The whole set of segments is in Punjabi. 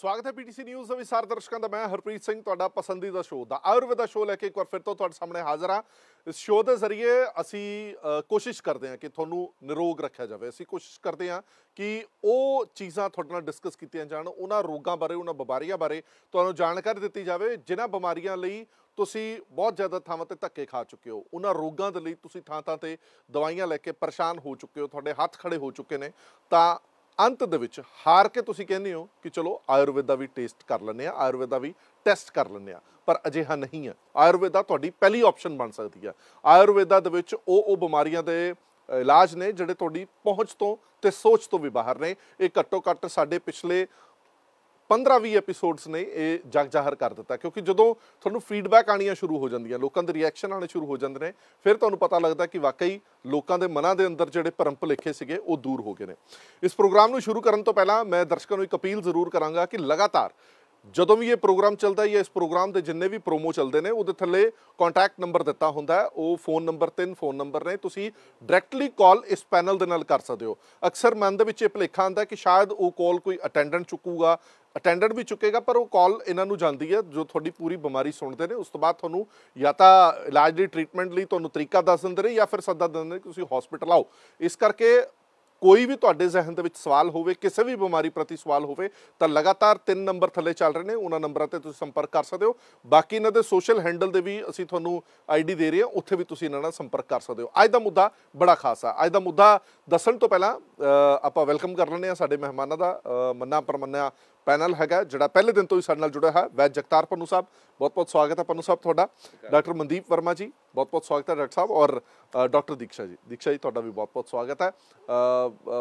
ਸਵਾਗਤ ਹੈ ਪੀਟੀਸੀ ਨਿਊਜ਼ ਦੇ ਵਿਸਾਰ ਦਰਸ਼ਕਾਂ ਦਾ ਮੈਂ ਹਰਪ੍ਰੀਤ ਸਿੰਘ ਤੁਹਾਡਾ ਪਸੰਦੀਦਾ ਸ਼ੋਅ ਦਾ ਆਯੁਰਵੇਦਾ ਸ਼ੋਅ ਲੈ ਕੇ ਇੱਕ ਵਾਰ ਫਿਰ ਤੋਂ ਤੁਹਾਡੇ ਸਾਹਮਣੇ ਹਾਜ਼ਰ ਹਾਂ ਇਸ ਸ਼ੋਅ ਦੇ ਜ਼ਰੀਏ ਅਸੀਂ ਕੋਸ਼ਿਸ਼ ਕਰਦੇ ਹਾਂ ਕਿ ਤੁਹਾਨੂੰ ਨਿਰੋਗ ਰੱਖਿਆ ਜਾਵੇ ਅਸੀਂ ਕੋਸ਼ਿਸ਼ ਕਰਦੇ ਹਾਂ ਕਿ ਉਹ ਚੀਜ਼ਾਂ ਤੁਹਾਡੇ ਨਾਲ ਡਿਸਕਸ ਕੀਤੀਆਂ ਜਾਣ ਉਹਨਾਂ ਰੋਗਾਂ ਬਾਰੇ ਉਹਨਾਂ ਬਿਮਾਰੀਆਂ ਬਾਰੇ ਤੁਹਾਨੂੰ ਜਾਣਕਾਰੀ ਦਿੱਤੀ ਜਾਵੇ ਜਿਨ੍ਹਾਂ ਬਿਮਾਰੀਆਂ ਲਈ ਤੁਸੀਂ ਬਹੁਤ ਜ਼ਿਆਦਾ ਥਾਵਾਂ ਤੇ ਧੱਕੇ ਖਾ ਚੁੱਕੇ ਹੋ ਉਹਨਾਂ ਰੋਗਾਂ ਦੇ ਲਈ ਤੁਸੀਂ ਥਾਂ-ਥਾਂ ਤੇ ਦਵਾਈਆਂ ਲੈ ਕੇ ਪਰੇਸ਼ਾਨ ਹੋ ਚੁੱਕੇ ਹੋ ਤੁਹਾਡੇ ਹੱਥ ਖੜੇ ਹੋ ਚੁੱਕੇ ਨੇ ਤਾਂ ਅੰਤ ਦੇ ਵਿੱਚ ਹਾਰ ਕੇ ਤੁਸੀਂ ਕਹਿੰਦੇ ਹੋ ਕਿ ਚਲੋ ਆਯੁਰਵੇਦਾ ਵੀ ਟੈਸਟ ਕਰ ਲੈਂਦੇ ਆ ਆਯੁਰਵੇਦਾ ਵੀ ਟੈਸਟ ਕਰ ਲੈਂਦੇ ਆ ਪਰ ਅਜਿਹਾ ਨਹੀਂ ਹੈ ਆਯੁਰਵੇਦਾ ਤੁਹਾਡੀ ਪਹਿਲੀ ਆਪਸ਼ਨ ਬਣ ਸਕਦੀ ਹੈ ਆਯੁਰਵੇਦਾ ਦੇ ਵਿੱਚ ਉਹ ਉਹ ਬਿਮਾਰੀਆਂ ਦੇ ਇਲਾਜ ਨੇ ਜਿਹੜੇ ਤੁਹਾਡੀ ਪਹੁੰਚ ਤੋਂ ਤੇ ਸੋਚ ਤੋਂ ਵੀ ਬਾਹਰ ਨੇ ਇਹ ਘੱਟੋ ਘੱਟ ਸਾਡੇ ਪਿਛਲੇ 15-20 ਐਪੀਸੋਡਸ ਨੇ ਇਹ ਜਗ ਜਾਹਰ ਕਰ ਦਿੱਤਾ ਕਿਉਂਕਿ ਜਦੋਂ ਤੁਹਾਨੂੰ ਫੀਡਬੈਕ ਆਣੀਆਂ ਸ਼ੁਰੂ ਹੋ ਜਾਂਦੀਆਂ ਲੋਕਾਂ ਦੇ ਰਿਐਕਸ਼ਨ ਆਣੇ ਸ਼ੁਰੂ ਹੋ ਜਾਂਦੇ ਨੇ ਫਿਰ ਤੁਹਾਨੂੰ ਪਤਾ ਲੱਗਦਾ ਕਿ ਵਾਕਈ ਲੋਕਾਂ ਦੇ ਮਨਾਂ ਦੇ ਅੰਦਰ ਜਿਹੜੇ ਭਰਮ ਭੁਲੇਖੇ ਸੀਗੇ ਉਹ ਦੂਰ ਹੋ ਗਏ ਨੇ ਇਸ ਪ੍ਰੋਗਰਾਮ ਨੂੰ ਸ਼ੁਰੂ ਕਰਨ ਤੋਂ ਪਹਿਲਾਂ ਮੈਂ ਦਰਸ਼ਕਾਂ ਨੂੰ ਇੱਕ ਅਪੀਲ ਜ਼ਰੂਰ ਕਰਾਂਗਾ ਕਿ ਲਗਾਤਾਰ ਜਦੋਂ ਵੀ ਇਹ ਪ੍ਰੋਗਰਾਮ ਚੱਲਦਾ ਹੈ ਇਸ ਪ੍ਰੋਗਰਾਮ ਦੇ ਜਿੰਨੇ ਵੀ ਪ੍ਰੋਮੋ ਚੱਲਦੇ ਨੇ ਉਹਦੇ ਥੱਲੇ ਕੰਟੈਕਟ ਨੰਬਰ ਦਿੱਤਾ ਹੁੰਦਾ ਉਹ ਫੋਨ ਨੰਬਰ 3 ਫੋਨ ਨੰਬਰ ਨੇ ਤੁਸੀਂ ਡਾਇਰੈਕਟਲੀ ਕਾਲ ਇਸ ਪੈਨਲ ਦੇ ਨਾਲ ਕਰ ਸਕਦੇ ਹੋ ਅਕਸਰ ਮਨ ਦੇ ਵਿੱਚ ਇਹ ਭਲੇਖਾ ਆਂਦਾ ਕਿ ਸ਼ਾਇਦ ਉਹ ਕਾਲ ਕੋਈ ਅਟੈਂਡੈਂਟ ਚੁੱਕੂਗਾ ਅਟੈਂਡੈਂਟ ਵੀ ਚੁੱਕੇਗਾ ਪਰ ਉਹ ਕਾਲ ਇਹਨਾਂ ਨੂੰ ਜਾਂਦੀ ਹੈ ਜੋ ਤੁਹਾਡੀ ਪੂਰੀ ਬਿਮਾਰੀ ਸੁਣਦੇ ਨੇ ਉਸ ਤੋਂ ਬਾਅਦ ਤੁਹਾਨੂੰ ਜਾਂ ਤਾਂ ਇਲਾਜ ਲਈ ਟ੍ਰੀਟਮੈਂਟ ਲਈ ਤੁਹਾਨੂੰ ਤਰੀਕਾ ਦੱਸ ਦਿੰਦੇ ਨੇ ਜਾਂ ਫਿਰ ਸੱਦਾ ਦਿੰਦੇ ਨੇ ਕਿ ਤੁਸੀਂ ਹਸਪੀਟਲ ਆਓ ਇਸ ਕਰਕੇ ਕੋਈ ਵੀ ਤੁਹਾਡੇ ਜ਼ਿਹਨ ਦੇ ਵਿੱਚ ਸਵਾਲ ਹੋਵੇ ਕਿਸੇ ਵੀ ਬਿਮਾਰੀ ਪ੍ਰਤੀ ਸਵਾਲ ਹੋਵੇ ਤਾਂ ਲਗਾਤਾਰ 3 ਨੰਬਰ ਥੱਲੇ ਚੱਲ ਰਹੇ ਨੇ ਉਹਨਾਂ ਨੰਬਰਾਂ ਤੇ ਤੁਸੀਂ ਸੰਪਰਕ ਕਰ ਸਕਦੇ ਹੋ ਬਾਕੀ ਇਹਨਾਂ ਦੇ ਸੋਸ਼ਲ ਹੈਂਡਲ ਦੇ ਵੀ ਅਸੀਂ ਤੁਹਾਨੂੰ ਆਈਡੀ ਦੇ ਰਹੇ ਹਾਂ ਉੱਥੇ ਵੀ ਤੁਸੀਂ ਇਹਨਾਂ ਨਾਲ ਸੰਪਰਕ ਕਰ ਸਕਦੇ ਹੋ ਅੱਜ ਦਾ ਮੁੱਦਾ ਬੜਾ ਖਾਸ ਆ ਅੱਜ ਦਾ ਮੁੱਦਾ ਦੱਸਣ ਤੋਂ ਪਹਿਲਾਂ ਆਪਾਂ ਵੈਲਕਮ ਕਰ ਲੈਂਦੇ ਹਾਂ ਸਾਡੇ ਮਹਿਮਾਨਾਂ ਦਾ ਮੰਨਾ ਪਰਮੰਨਾ ਪੈਨਲ ਹੈਗਾ ਜਿਹੜਾ ਪਹਿਲੇ ਦਿਨ ਤੋਂ ਹੀ ਸਾਡੇ ਨਾਲ ਜੁੜਿਆ ਹੈ ਵੈਦ ਜਗਤਾਰ ਪੰਨੂ ਸਾਹਿਬ ਬਹੁਤ ਬਹੁਤ ਸਵਾਗਤ ਹੈ ਪੰਨੂ ਸਾਹਿਬ ਤੁਹਾਡਾ ਡਾਕਟਰ ਮਨਦੀਪ ਵਰਮਾ ਜੀ ਬਹੁਤ ਬਹੁਤ ਸਵਾਗਤ ਹੈ ਡਾਕਟਰ ਸਾਹਿਬ ਔਰ ਡਾਕਟਰ ਦੀਕਸ਼ਾ ਜੀ ਦੀਕਸ਼ਾ ਜੀ ਤੁਹਾਡਾ ਵੀ ਬਹੁਤ ਬਹੁਤ ਸਵਾਗਤ ਹੈ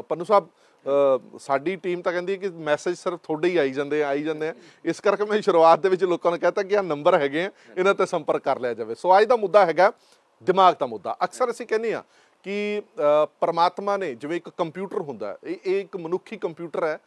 ਪੰਨੂ ਸਾਹਿਬ ਸਾਡੀ ਟੀਮ ਤਾਂ ਕਹਿੰਦੀ ਹੈ ਕਿ ਮੈਸੇਜ ਸਿਰਫ ਤੁਹਾਡੇ ਹੀ ਆਈ ਜਾਂਦੇ ਆਈ ਜਾਂਦੇ ਆ ਇਸ ਕਰਕੇ ਮੈਂ ਸ਼ੁਰੂਆਤ ਦੇ ਵਿੱਚ ਲੋਕਾਂ ਨੂੰ ਕਹਤਾ ਕਿ ਆ ਨੰਬਰ ਹੈਗੇ ਆ ਇਹਨਾਂ ਤੇ ਸੰਪਰਕ ਕਰ ਲਿਆ ਜਾਵੇ ਸੋ ਅੱਜ ਦਾ ਮੁੱਦਾ ਹੈਗਾ ਦਿਮਾਗ ਦਾ ਮੁੱਦਾ ਅਕਸਰ ਅਸੀਂ ਕਹਿੰਦੇ ਆ ਕਿ ਪਰਮਾਤਮਾ ਨੇ ਜਿਵੇਂ ਇੱਕ ਕੰਪਿਊਟਰ ਹੁੰਦਾ ਇਹ ਇੱਕ ਮਨੁੱਖੀ ਕੰਪਿਊਟਰ ਹੈ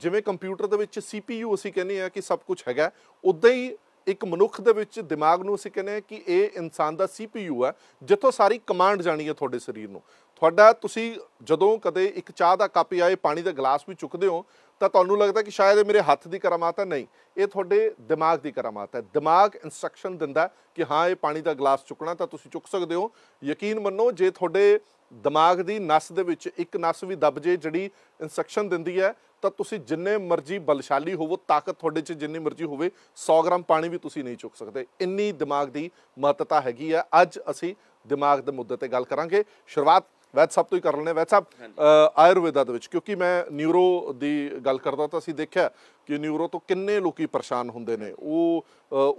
ਜਿਵੇਂ ਕੰਪਿਊਟਰ ਦੇ ਵਿੱਚ CPU ਅਸੀਂ ਕਹਿੰਦੇ ਆ ਕਿ ਸਭ ਕੁਝ ਹੈਗਾ ਉਦਾਂ ਹੀ ਇੱਕ ਮਨੁੱਖ ਦੇ ਵਿੱਚ ਦਿਮਾਗ ਨੂੰ ਅਸੀਂ ਕਹਿੰਦੇ ਆ ਕਿ ਇਹ ਇਨਸਾਨ ਦਾ CPU ਹੈ ਜਿੱਥੋਂ ਸਾਰੀ ਕਮਾਂਡ ਜਾਣੀ ਹੈ ਤੁਹਾਡੇ ਸਰੀਰ ਨੂੰ ਤੁਹਾਡਾ ਤੁਸੀਂ ਜਦੋਂ ਕਦੇ ਇੱਕ ਚਾਹ ਦਾ ਕੱਪ ਆਏ ਪਾਣੀ ਦਾ ਗਲਾਸ ਵੀ ਚੁੱਕਦੇ ਹੋ ਤਾਂ ਤੁਹਾਨੂੰ ਲੱਗਦਾ ਕਿ ਸ਼ਾਇਦ ਇਹ ਮੇਰੇ ਹੱਥ ਦੀ ਕਰਾਮਾਤ ਹੈ ਨਹੀਂ ਇਹ ਤੁਹਾਡੇ ਦਿਮਾਗ ਦੀ ਕਰਾਮਾਤ ਹੈ ਦਿਮਾਗ ਇਨਸਟਰਕਸ਼ਨ ਦਿੰਦਾ ਕਿ ਹਾਂ ਇਹ ਪਾਣੀ ਦਾ ਗਲਾਸ ਚੁੱਕਣਾ ਤਾਂ ਤੁਸੀਂ ਚੁੱਕ ਸਕਦੇ ਹੋ ਯਕੀਨ ਮੰਨੋ ਜੇ ਤੁਹਾਡੇ ਦਿਮਾਗ ਦੀ ਨਸ ਦੇ ਵਿੱਚ ਇੱਕ ਨਸ ਵੀ ਦਬ ਜੇ ਜਿਹੜੀ ਇਨਸਟਰਕਸ਼ਨ ਦਿੰਦੀ ਹੈ ਤਾਂ ਤੁਸੀਂ ਜਿੰਨੇ ਮਰਜ਼ੀ ਬਲਸ਼ਾਲੀ ਹੋਵੋ ਤਾਕਤ ਤੁਹਾਡੇ 'ਚ ਜਿੰਨੀ ਮਰਜ਼ੀ ਹੋਵੇ 100 ਗ੍ਰਾਮ ਪਾਣੀ ਵੀ ਤੁਸੀਂ ਨਹੀਂ ਚੁੱਕ ਸਕਦੇ ਇੰਨੀ ਦਿਮਾਗ ਦੀ ਮਹੱਤਤਾ ਹੈਗੀ ਆ ਅੱਜ ਅਸੀਂ ਦਿਮਾਗ ਦੇ ਮੁੱਦੇ ਤੇ ਗੱਲ ਕਰਾਂਗੇ ਸ਼ੁਰੂਆਤ ਵੈਦਸਾਬ ਤੋਂ ਹੀ ਕਰ ਲੈਣੇ ਸਾਹਿਬ ਆਯੁਰਵੇਦਾ ਦੇ ਵਿੱਚ ਕਿਉਂਕਿ ਮੈਂ ਨਿਊਰੋ ਦੀ ਗੱਲ ਕਰਦਾ ਤਾਂ ਅਸੀਂ ਦੇਖਿਆ ਕਿ ਨਿਊਰੋ ਤੋਂ ਕਿੰਨੇ ਲੋਕੀ ਪਰੇਸ਼ਾਨ ਹੁੰਦੇ ਨੇ ਉਹ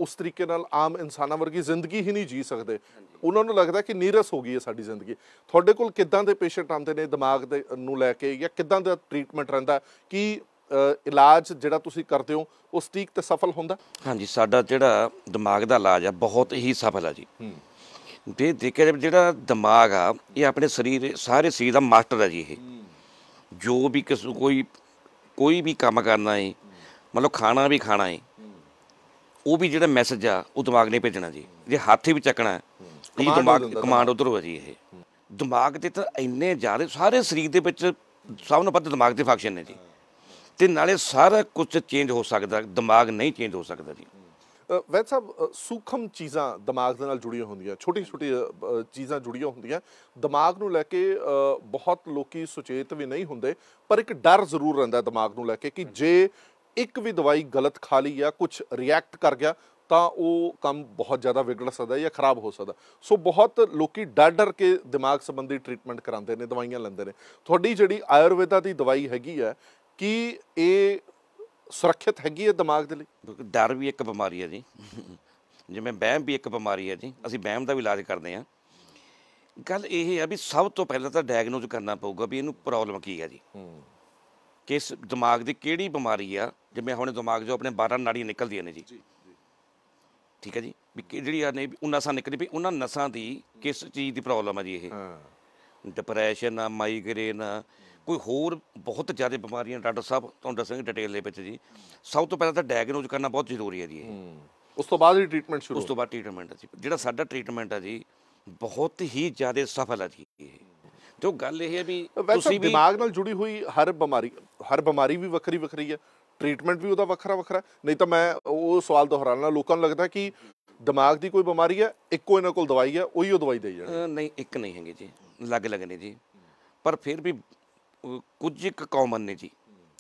ਉਸ ਤਰੀਕੇ ਨਾਲ ਆਮ ਇਨਸਾਨਾਂ ਵਰਗੀ ਜ਼ਿੰਦਗੀ ਹੀ ਨਹੀਂ ਜੀ ਸਕਦੇ ਉਹਨਾਂ ਨੂੰ ਲੱਗਦਾ ਕਿ ਨੀਰਸ ਹੋ ਗਈ ਹੈ ਸਾਡੀ ਜ਼ਿੰਦਗੀ ਤੁਹਾਡੇ ਕੋਲ ਕਿੱਦਾਂ ਦੇ ਪੇਸ਼ੈਂਟ ਆਉਂਦੇ ਨੇ ਦਿਮਾਗ ਦੇ ਨੂੰ ਲੈ ਕੇ ਜਾਂ ਕਿੱਦਾਂ ਦਾ ਟ੍ਰੀਟਮੈਂਟ ਰਹਿੰਦਾ ਕਿ ਇਲਾਜ ਜਿਹੜਾ ਤੁਸੀਂ ਕਰਦੇ ਹੋ ਉਹ ਸਟੀਕ ਤੇ ਸਫਲ ਹੁੰਦਾ ਹਾਂਜੀ ਸਾਡਾ ਜਿਹੜਾ ਦਿਮਾਗ ਦਾ ਇਲਾਜ ਆ ਬਹੁਤ ਹੀ ਸਫਲ ਆ ਜੀ ਦੇ ਦੇਖਿਆ ਜਿਹੜਾ ਦਿਮਾਗ ਆ ਇਹ ਆਪਣੇ ਸਰੀਰ ਸਾਰੇ ਸਰੀਰ ਦਾ ਮਾਸਟਰ ਹੈ ਜੀ ਇਹ ਜੋ ਵੀ ਕਿਸ ਕੋਈ ਕੋਈ ਵੀ ਕੰਮ ਕਰਨਾ ਹੈ ਮਤਲਬ ਖਾਣਾ ਵੀ ਖਾਣਾ ਹੈ ਉਹ ਵੀ ਜਿਹੜਾ ਮੈਸੇਜ ਆ ਉਹ ਦਿਮਾਗ ਨੇ ਭੇਜਣਾ ਜੀ ਜੇ ਹੱਥ ਵੀ ਚੱਕਣਾ ਇਹ ਦਿਮਾਗ ਕਮਾਂਡ ਉਧਰ ਹੋ ਜੀ ਇਹ ਦਿਮਾਗ ਤੇ ਤਾਂ ਇੰਨੇ ਜ਼ਿਆਦਾ ਸਾਰੇ ਸਰੀਰ ਦੇ ਵਿੱਚ ਸਭ ਨੂੰ ਪਤਾ ਦਿਮਾਗ ਦੇ ਫੰਕਸ਼ਨ ਨੇ ਜੀ ਤੇ ਨਾਲੇ ਸਾਰਾ ਕੁਝ ਚੇਂਜ ਹੋ ਸਕਦਾ ਦਿਮਾਗ ਨਹੀਂ ਚੇਂਜ ਹੋ ਸਕਦਾ ਜੀ ਵੈਦ ਸਾਹਿਬ ਸੂਖਮ ਚੀਜ਼ਾਂ ਦਿਮਾਗ ਦੇ ਨਾਲ ਜੁੜੀਆਂ ਹੁੰਦੀਆਂ ਛੋਟੀ ਛੋਟੀ ਚੀਜ਼ਾਂ ਜੁੜੀਆਂ ਹੁੰਦੀਆਂ ਦਿਮਾਗ ਨੂੰ ਲੈ ਕੇ ਬਹੁਤ ਲੋਕੀ ਸੁਚੇਤ ਵੀ ਨਹੀਂ ਹੁੰਦੇ ਪਰ ਇੱਕ ਡਰ ਜ਼ਰੂਰ ਰਹਿੰਦਾ ਦਿਮਾਗ ਨੂੰ ਲੈ ਕੇ ਕਿ ਜੇ ਇੱਕ ਵੀ ਦਵਾਈ ਗਲਤ ਖਾ ਲਈ ਜਾਂ ਕੁਝ ਰਿਐਕਟ ਕਰ ਗਿਆ ਤਾਂ ਉਹ ਕੰਮ ਬਹੁਤ ਜ਼ਿਆਦਾ ਵਿਗੜ ਸਕਦਾ ਜਾਂ ਖਰਾਬ ਹੋ ਸਕਦਾ ਸੋ ਬਹੁਤ ਲੋਕੀ ਡਰ ਡਰ ਕੇ ਦਿਮਾਗ ਸੰਬੰਧੀ ਟ੍ਰੀਟਮੈਂਟ ਕਰਾਉਂਦੇ ਨੇ ਦਵਾਈਆਂ ਲੈਂਦੇ ਨੇ ਤੁਹਾਡੀ ਜਿਹੜੀ ਆਯੁਰਵੇਦਾ ਦੀ ਦਵਾਈ ਹੈਗੀ ਹੈ ਕਿ ਇਹ ਸੁਰੱਖਿਅਤ ਹੈਗੀ ਹੈ ਦਿਮਾਗ ਦੇ ਲਈ ਡਰ ਵੀ ਇੱਕ ਬਿਮਾਰੀ ਹੈ ਜੀ ਜਿਵੇਂ ਵਹਿਮ ਵੀ ਇੱਕ ਬਿਮਾਰੀ ਹੈ ਜੀ ਅਸੀਂ ਵਹਿਮ ਦਾ ਵੀ ਇਲਾਜ ਕਰਦੇ ਆ ਗੱਲ ਇਹ ਹੈ ਵੀ ਸਭ ਤੋਂ ਪਹਿਲਾਂ ਤਾਂ ਡਾਇਗਨੋਸ ਕਰਨਾ ਪਊਗਾ ਵੀ ਇਹਨੂੰ ਪ੍ਰੋਬਲਮ ਕੀ ਹੈ ਜੀ ਕਿਸ ਦਿਮਾਗ ਦੀ ਕਿਹੜੀ ਬਿਮਾਰੀ ਆ ਜਿਵੇਂ ਹੁਣ ਦਿਮਾਗ ਜੋ ਆਪਣੇ 12 ਨਾੜੀਆਂ ਨਿਕਲਦੀਆਂ ਨੇ ਜੀ ਠੀਕ ਹੈ ਜੀ ਵੀ ਜਿਹੜੀ ਆ ਨੇ ਉਹ ਸਾਂ ਨਿਕਲਦੀ ਵੀ ਉਹਨਾਂ ਨਸਾਂ ਦੀ ਕਿਸ ਚੀਜ਼ ਦੀ ਪ੍ਰੋਬਲਮ ਆ ਜੀ ਇਹ ਡਿਪਰੈਸ਼ਨ ਆ ਮਾਈਗ੍ਰੇਨ ਆ ਕੋਈ ਹੋਰ ਬਹੁਤ ਜ਼ਿਆਦਾ ਬਿਮਾਰੀਆਂ ਡਾਕਟਰ ਸਾਹਿਬ ਤੁਹਾਨੂੰ ਦੱਸਾਂਗੇ ਡਿਟੇਲ ਦੇ ਵਿੱਚ ਜੀ ਸਭ ਤੋਂ ਪਹਿਲਾਂ ਤਾਂ ਡਾਇਗਨੋਸ ਕਰਨਾ ਬਹੁਤ ਜ਼ਰੂਰੀ ਹੈ ਜੀ ਇਹ ਉਸ ਤੋਂ ਬਾਅਦ ਹੀ ਟ੍ਰੀਟਮੈਂਟ ਸ਼ੁਰੂ ਉਸ ਤੋਂ ਬਾਅਦ ਟ੍ਰੀਟਮੈਂਟ ਹੈ ਜੀ ਜਿਹੜਾ ਸਾਡਾ ਟ੍ਰੀਟਮੈਂਟ ਹੈ ਜੀ ਬਹੁਤ ਹੀ ਜ਼ਿਆਦਾ ਸਫਲ ਹੈ ਜੀ ਇਹ ਜੋ ਗੱਲ ਇਹ ਹੈ ਵੀ ਤੁਸੀਂ ਦਿਮਾਗ ਨਾਲ ਜੁੜੀ ਹੋਈ ਹਰ ਬਿਮਾਰੀ ਹਰ ਬਿਮਾਰੀ ਵੀ ਵੱਖਰੀ ਵੱਖਰੀ ਹੈ ਟ੍ਰੀਟਮੈਂਟ ਵੀ ਉਹਦਾ ਵੱਖਰਾ ਵੱਖਰਾ ਨਹੀਂ ਤਾਂ ਮੈਂ ਉਹ ਸਵਾਲ ਦੁਹਰਾਣਾ ਲੋਕਾਂ ਨੂੰ ਲੱਗਦਾ ਕਿ ਦਿਮਾਗ ਦੀ ਕੋਈ ਬਿਮਾਰੀ ਹੈ ਇੱਕੋ ਇਹਨਾਂ ਕੋਲ ਦਵਾਈ ਹੈ ਉਹੀ ਉਹ ਦਵਾਈ ਦੇਈ ਜਾਣੀ ਨਹੀਂ ਇੱਕ ਨਹੀਂ ਹੈਗੇ ਜੀ ਅਲੱਗ-ਅਲੱਗ ਨੇ ਜੀ ਪਰ ਫਿਰ ਵੀ ਕੁਝ ਇੱਕ ਕਾਮਨ ਨੇ ਜੀ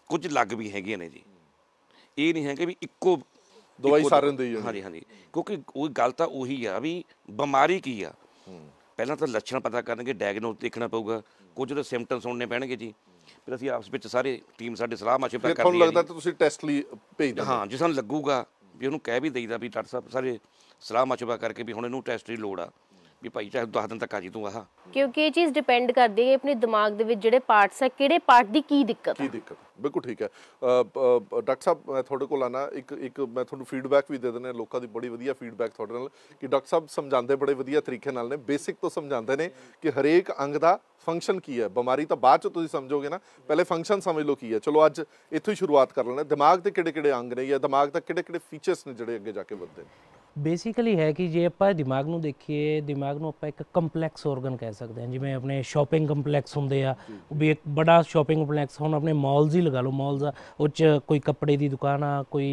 ਕੁਝ ਲੱਗ ਵੀ ਹੈਗੀਆਂ ਨੇ ਜੀ ਇਹ ਨਹੀਂ ਹੈ ਕਿ ਵੀ ਇੱਕੋ ਦਵਾਈ ਸਾਰਿਆਂ ਹੀ ਹੈ ਹਾਂਜੀ ਹਾਂਜੀ ਕਿਉਂਕਿ ਉਹ ਗੱਲ ਤਾਂ ਉਹੀ ਆ ਵੀ ਬਿਮਾਰੀ ਕੀ ਆ ਪਹਿਲਾਂ ਤਾਂ ਲੱਛਣ ਪਤਾ ਕਰਨਗੇ ਡਾਇਗਨੋਸ ਦੇਖਣਾ ਪਊਗਾ ਕੁਝ ਦੇ ਸਿੰਪਟਮ ਸੁਣਨੇ ਪੈਣਗੇ ਜੀ ਫਿਰ ਅਸੀਂ ਆਪਸ ਵਿੱਚ ਸਾਰੇ ਟੀਮ ਸਾਡੇ ਸਲਾਹ ਮਾਸ਼ਵਰਾ ਕਰਦੀ ਹੈ ਤੁਹਾਨੂੰ ਲੱਗਦਾ ਤਾਂ ਤੁਸੀਂ ਟੈਸਟ ਲਈ ਭੇਜ ਦਿੰਦੇ ਹਾਂ ਜੇ ਸਾਨੂੰ ਲੱਗੂਗਾ ਵੀ ਉਹਨੂੰ ਕਹਿ ਵੀ ਦੇਈਦਾ ਵੀ ਡਾਕਟਰ ਸਾਹਿਬ ਸਾਰੇ ਸਲਾਹ ਮਾਸ਼ਵਰਾ ਕਰਕੇ ਵੀ ਹੁਣ ਇਹਨੂੰ ਟੈਸਟ ਦੀ ਲੋੜ ਆ ਵੀ ਭਾਈ ਚਾਹੇ 10 ਦਿਨ ਤੱਕ ਆ ਜੀ ਤੂੰ ਆਹ ਕਿਉਂਕਿ ਇਹ ਚੀਜ਼ ਡਿਪੈਂਡ ਕਰਦੀ ਹੈ ਆਪਣੇ ਦਿਮਾਗ ਦੇ ਵਿੱਚ ਜਿਹੜੇ ਪਾਰਟਸ ਆ ਕਿਹੜੇ ਪਾਰਟ ਦੀ ਕੀ ਦਿੱਕਤ ਕੀ ਦਿੱਕਤ ਬਿਲਕੁਲ ਠੀਕ ਹੈ ਡਾਕਟਰ ਸਾਹਿਬ ਮੈਂ ਤੁਹਾਡੇ ਕੋਲ ਆਣਾ ਇੱਕ ਇੱਕ ਮੈਂ ਤੁਹਾਨੂੰ ਫੀਡਬੈਕ ਵੀ ਦੇ ਦਿੰਨੇ ਲੋਕਾਂ ਦੀ ਬੜੀ ਵਧੀਆ ਫੀਡਬੈਕ ਤੁਹਾਡੇ ਨਾਲ ਕਿ ਡਾਕਟਰ ਸਾਹਿਬ ਸਮਝਾਉਂਦੇ ਬੜੇ ਵਧੀਆ ਤਰੀਕੇ ਨਾਲ ਨੇ ਬੇਸਿਕ ਤੋਂ ਸਮਝਾਉਂਦੇ ਨੇ ਕਿ ਹਰੇਕ ਅੰਗ ਦਾ ਫੰਕਸ਼ਨ ਕੀ ਹੈ ਬਿਮਾਰੀ ਤਾਂ ਬਾਅਦ ਚ ਤੁਸੀਂ ਸਮਝੋਗੇ ਨਾ ਪਹਿਲੇ ਫੰਕਸ਼ਨ ਸਮਝ ਲਓ ਕੀ ਹੈ ਚਲੋ ਅੱਜ ਇੱਥੋਂ ਹੀ ਸ਼ੁਰੂਆਤ ਕਰ ਲੈਣਾ ਦਿਮਾਗ ਦੇ ਕਿਹੜੇ ਕਿਹੜੇ ਅੰਗ ਨੇ ਜਾਂ ਦਿਮਾਗ ਦਾ ਕਿਹੜੇ ਕਿਹੜੇ ਫੀਚਰਸ ਨੇ ਜਿਹੜੇ ਅੱਗੇ ਜਾ ਕੇ ਵੱਧਦੇ ਨੇ ਬੇਸਿਕਲੀ ਹੈ ਕਿ ਜੇ ਆਪਾਂ ਦਿਮਾਗ ਨੂੰ ਦੇਖੀਏ ਦਿਮਾਗ ਨੂੰ ਆਪਾਂ ਇੱਕ ਕੰਪਲੈਕਸ ਆਰਗਨ ਕਹਿ ਸਕਦੇ ਹਾਂ ਜਿਵੇਂ ਆਪਣੇ ਸ਼ਾਪਿੰਗ ਕੰਪਲੈਕਸ ਹੁੰਦੇ ਆ ਉਹ ਵੀ ਇੱਕ ਬੜਾ ਸ਼ਾਪਿੰਗ ਕੰਪਲੈਕਸ ਹੁਣ ਆਪਣੇ ਮਾਲਸ ਹੀ ਲਗਾ ਲਓ ਮਾਲਸ ਉਹ ਚ ਕੋਈ ਕੱਪੜੇ ਦੀ ਦੁਕਾਨ ਆ ਕੋਈ